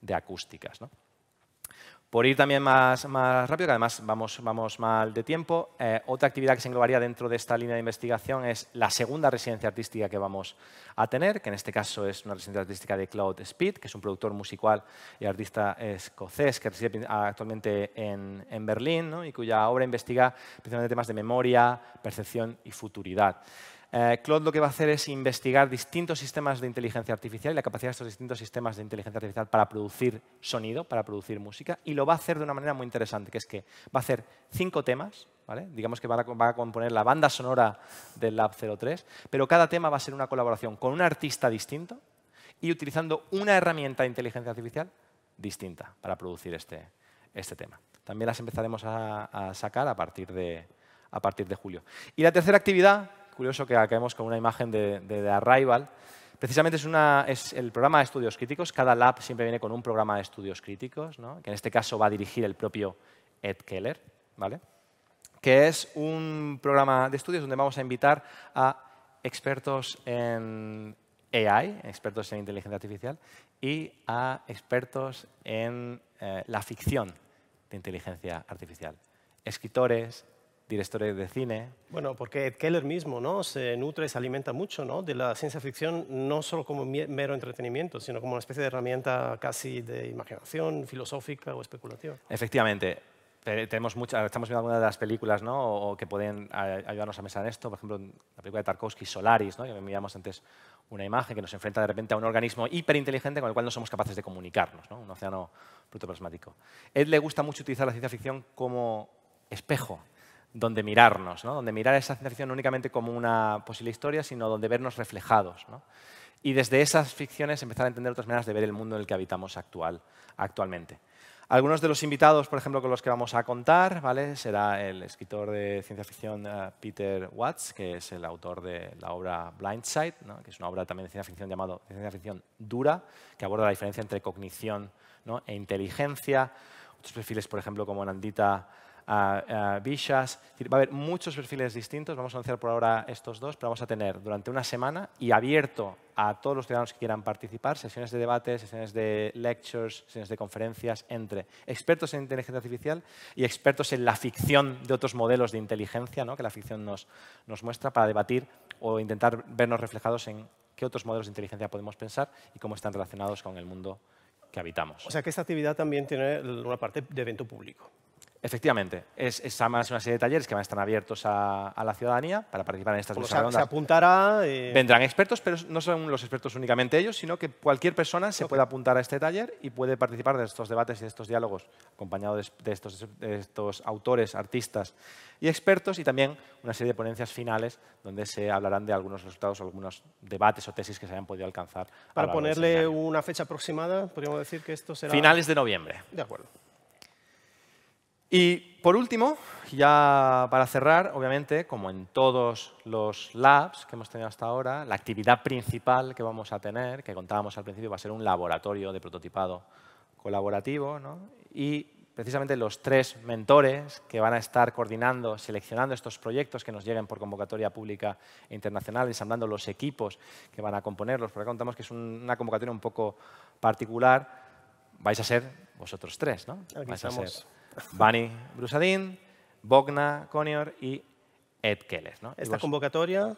de acústicas. Por ir también más, más rápido, que además vamos, vamos mal de tiempo, eh, otra actividad que se englobaría dentro de esta línea de investigación es la segunda residencia artística que vamos a tener, que en este caso es una residencia artística de Cloud Speed, que es un productor musical y artista escocés que reside actualmente en, Berlín y cuya obra investiga principalmente temas de memoria, percepción y futuridad. Eh, Claude lo que va a hacer es investigar distintos sistemas de inteligencia artificial y la capacidad de estos distintos sistemas de inteligencia artificial para producir sonido, para producir música, y lo va a hacer de una manera muy interesante, que es que va a hacer cinco temas, digamos que va a, componer la banda sonora del Lab 03, pero cada tema va a ser una colaboración con un artista distinto y utilizando una herramienta de inteligencia artificial distinta para producir este, este tema. También las empezaremos a, sacar a partir, de, a partir de julio. Y la tercera actividad curioso que acabemos con una imagen de, de, Arrival. Precisamente es, una, es, el programa de estudios críticos. Cada lab siempre viene con un programa de estudios críticos, ¿no? que en este caso va a dirigir el propio Ed Keller, ¿vale? que es un programa de estudios donde vamos a invitar a expertos en AI, expertos en inteligencia artificial, y a expertos en eh, la ficción de inteligencia artificial. Escritores, directores de cine. Bueno, porque Ed Keller mismo ¿no? se nutre, y se alimenta mucho ¿no? de la ciencia ficción, no solo como mero entretenimiento, sino como una especie de herramienta casi de imaginación filosófica o especulativa. Efectivamente. Tenemos estamos viendo algunas de las películas ¿no? o que pueden ayudarnos a pensar en esto. Por ejemplo, la película de Tarkovsky, Solaris, ¿no? que miramos antes una imagen que nos enfrenta de repente a un organismo hiperinteligente con el cual no somos capaces de comunicarnos, ¿no? un océano protoplasmático. Ed le gusta mucho utilizar la ciencia ficción como espejo donde mirarnos, ¿no? donde mirar esa ciencia ficción únicamente como una posible historia, sino donde vernos reflejados. Y desde esas ficciones empezar a entender otras maneras de ver el mundo en el que habitamos actual, actualmente. Algunos de los invitados, por ejemplo, con los que vamos a contar, ¿vale? será el escritor de ciencia ficción eh, Peter Watts, que es el autor de la obra Blindside, que es una obra también de ciencia ficción llamada ciencia ficción dura, que aborda la diferencia entre cognición e inteligencia. Otros perfiles, por ejemplo, como Nandita a, Vishas. Va a haber muchos perfiles distintos. Vamos a anunciar por ahora estos dos, pero vamos a tener durante una semana y abierto a todos los ciudadanos que quieran participar, sesiones de debate, sesiones de lectures, sesiones de conferencias entre expertos en inteligencia artificial y expertos en la ficción de otros modelos de inteligencia ¿no? que la ficción nos muestra para debatir o intentar vernos reflejados en qué otros modelos de inteligencia podemos pensar y cómo están relacionados con el mundo que habitamos. O sea que esta actividad también tiene una parte de evento público. Efectivamente, es, es una serie de talleres que van a estar abiertos a, la ciudadanía para participar en estas mesas Se apuntará... Eh, Vendrán expertos, pero no son los expertos únicamente ellos, sino que cualquier persona se puede apuntar a este taller y puede participar de estos debates y de estos diálogos, acompañado de, estos, de estos autores, artistas y expertos, y también una serie de ponencias finales donde se hablarán de algunos resultados o algunos debates o tesis que se hayan podido alcanzar. Para este ponerle una fecha aproximada, podríamos decir que esto será... Finales de noviembre. De acuerdo. Y por último, ya para cerrar, obviamente, como en todos los labs que hemos tenido hasta ahora, la actividad principal que vamos a tener, que contábamos al principio, va a ser un laboratorio de prototipado colaborativo. ¿no? Y precisamente los tres mentores que van a estar coordinando, seleccionando estos proyectos que nos lleguen por convocatoria pública e internacional, ensamblando los equipos que van a componerlos, porque contamos que es una convocatoria un poco particular, vais a ser vosotros tres, ¿no? Vais a ser Bani Brusadin, Bogna Conior y Ed Keller. ¿no? ¿Esta convocatoria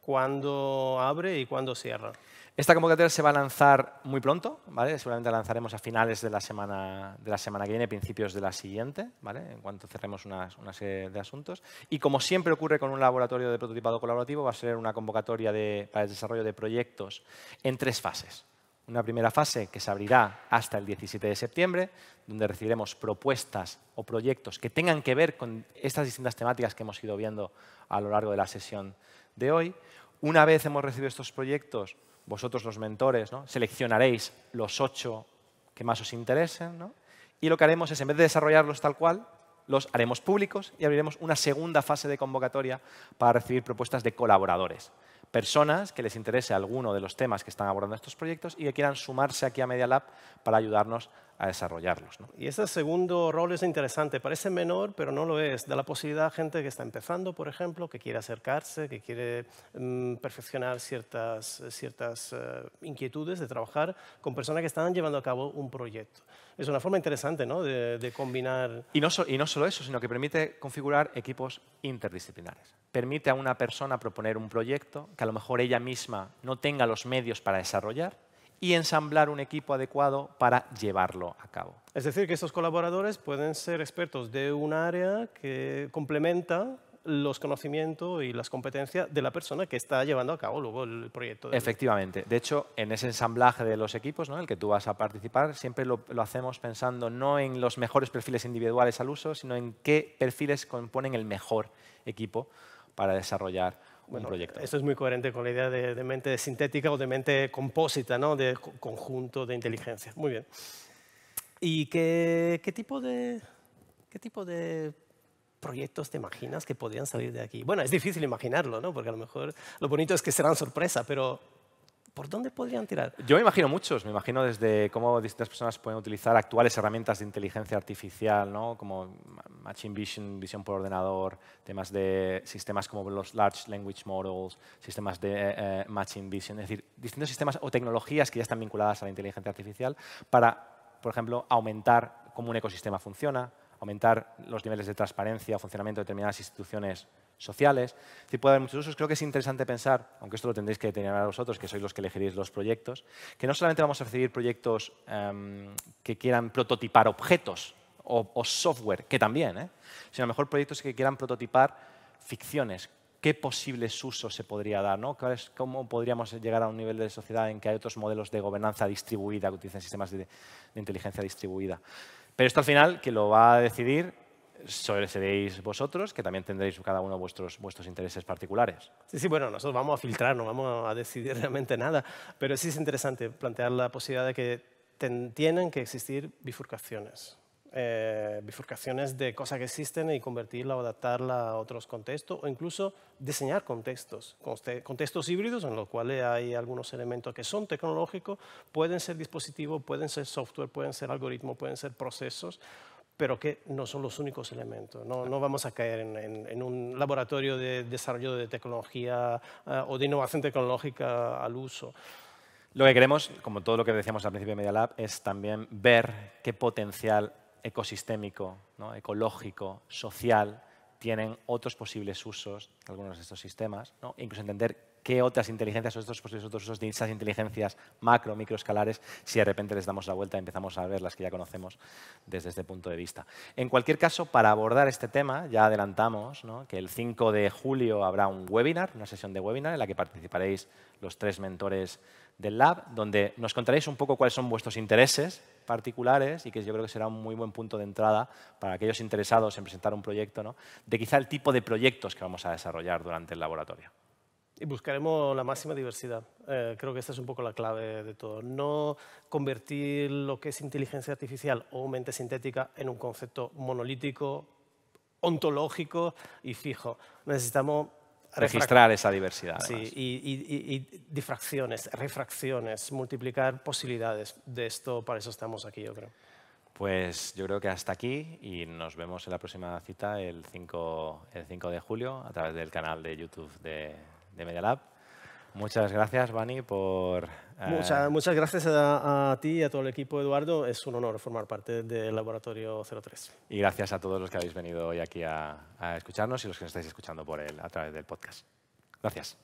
cuándo abre y cuándo cierra? Esta convocatoria se va a lanzar muy pronto, ¿vale? Seguramente la lanzaremos a finales de la semana, de la semana que viene, principios de la siguiente, ¿vale? En cuanto cerremos una, serie de asuntos. Y como siempre ocurre con un laboratorio de prototipado colaborativo, va a ser una convocatoria para el desarrollo de proyectos en tres fases una primera fase que se abrirá hasta el 17 de septiembre, donde recibiremos propuestas o proyectos que tengan que ver con estas distintas temáticas que hemos ido viendo a lo largo de la sesión de hoy. Una vez hemos recibido estos proyectos, vosotros los mentores ¿no? seleccionaréis los ocho que más os interesen y lo que haremos es, en vez de desarrollarlos tal cual, los haremos públicos y abriremos una segunda fase de convocatoria para recibir propuestas de colaboradores personas que les interese alguno de los temas que están abordando estos proyectos y que quieran sumarse aquí a Media Lab para ayudarnos a desarrollarlos. ¿no? Y ese segundo rol es interesante, parece menor, pero no lo es. Da la posibilidad a gente que está empezando, por ejemplo, que quiere acercarse, que quiere mm, perfeccionar ciertas, ciertas eh, inquietudes de trabajar con personas que están llevando a cabo un proyecto. Es una forma interesante ¿no? de, combinar... Y no, y no solo eso, sino que permite configurar equipos interdisciplinares. Permite a una persona proponer un proyecto que a lo mejor ella misma no tenga los medios para desarrollar, y ensamblar un equipo adecuado para llevarlo a cabo. Es decir, que estos colaboradores pueden ser expertos de un área que complementa los conocimientos y las competencias de la persona que está llevando a cabo luego el proyecto. Efectivamente. De hecho, en ese ensamblaje de los equipos, ¿no? en el que tú vas a participar, siempre lo, hacemos pensando no en los mejores perfiles individuales al uso, sino en qué perfiles componen el mejor equipo para desarrollar bueno, Esto es muy coherente con la idea de, mente sintética o de mente compósita, ¿no? de conjunto de inteligencia. Muy bien. ¿Y qué, qué, tipo de, qué tipo de proyectos te imaginas que podrían salir de aquí? Bueno, es difícil imaginarlo, ¿no? porque a lo mejor lo bonito es que serán sorpresa, pero ¿Por dónde podrían tirar? Yo me imagino muchos, me imagino desde cómo distintas personas pueden utilizar actuales herramientas de inteligencia artificial, ¿no? como Machine Vision, visión por ordenador, temas de sistemas como los Large Language Models, sistemas de Matching eh, eh, Machine Vision, es decir, distintos sistemas o tecnologías que ya están vinculadas a la inteligencia artificial para, por ejemplo, aumentar cómo un ecosistema funciona, aumentar los niveles de transparencia o funcionamiento de determinadas instituciones sociales. Es puede haber muchos usos. Creo que es interesante pensar, aunque esto lo tendréis que determinar vosotros, que sois los que elegiréis los proyectos, que no solamente vamos a recibir proyectos em, que quieran prototipar objetos o, software, que también, ¿eh? sino a lo mejor proyectos que quieran prototipar ficciones, qué posibles usos se podría dar, cómo podríamos llegar a un nivel de sociedad en que hay otros modelos de gobernanza distribuida que utilizan sistemas de inteligencia distribuida. Pero esto al final, que lo va a decidir seréis vosotros, que también tendréis cada uno vuestros, vuestros intereses particulares. Sí, sí, bueno, nosotros vamos a filtrar, no vamos a decidir realmente nada, pero sí es interesante plantear la posibilidad de que tienen que existir bifurcaciones. Eh, bifurcaciones de cosas que existen y convertirla o adaptarla a otros contextos o incluso diseñar contextos, contextos híbridos en los cuales hay algunos elementos que son tecnológicos, pueden ser dispositivos, pueden ser software, pueden ser algoritmos, pueden ser procesos, pero que no son los únicos elementos. No, vamos a caer en, un laboratorio de desarrollo de tecnología eh, o de innovación tecnológica al uso. Lo que queremos, como todo lo que decíamos al principio de Media Lab, es también ver qué potencial ecosistémico, ¿no? ecológico, social, tienen otros posibles usos, algunos de estos sistemas, incluso entender qué otras inteligencias o estos posibles otros usos de esas inteligencias macro, microescalares, si de repente les damos la vuelta y empezamos a ver las que ya conocemos desde este punto de vista. En cualquier caso, para abordar este tema, ya adelantamos que el 5 de julio habrá un webinar, una sesión de webinar en la que participaréis los tres mentores del lab, donde nos contaréis un poco cuáles son vuestros intereses particulares y que yo creo que será un muy buen punto de entrada para aquellos interesados en presentar un proyecto, de quizá el tipo de proyectos que vamos a desarrollar durante el laboratorio. Y buscaremos la máxima diversidad. Eh, creo que esta es un poco la clave de todo. No convertir lo que es inteligencia artificial o mente sintética en un concepto monolítico, ontológico y fijo. Necesitamos registrar esa diversidad. Sí, y, difracciones, refracciones, multiplicar posibilidades. De esto, para eso estamos aquí, yo creo. Pues yo creo que hasta aquí y nos vemos en la próxima cita el 5, de julio a través del canal de YouTube de, de Media Lab. Muchas gracias, Vani, por... Eh, muchas, gracias a, ti y a todo el equipo, Eduardo. Es un honor formar parte del Laboratorio 03. Y gracias a todos los que habéis venido hoy aquí a, escucharnos y los que nos estáis escuchando por a través del podcast. Gracias.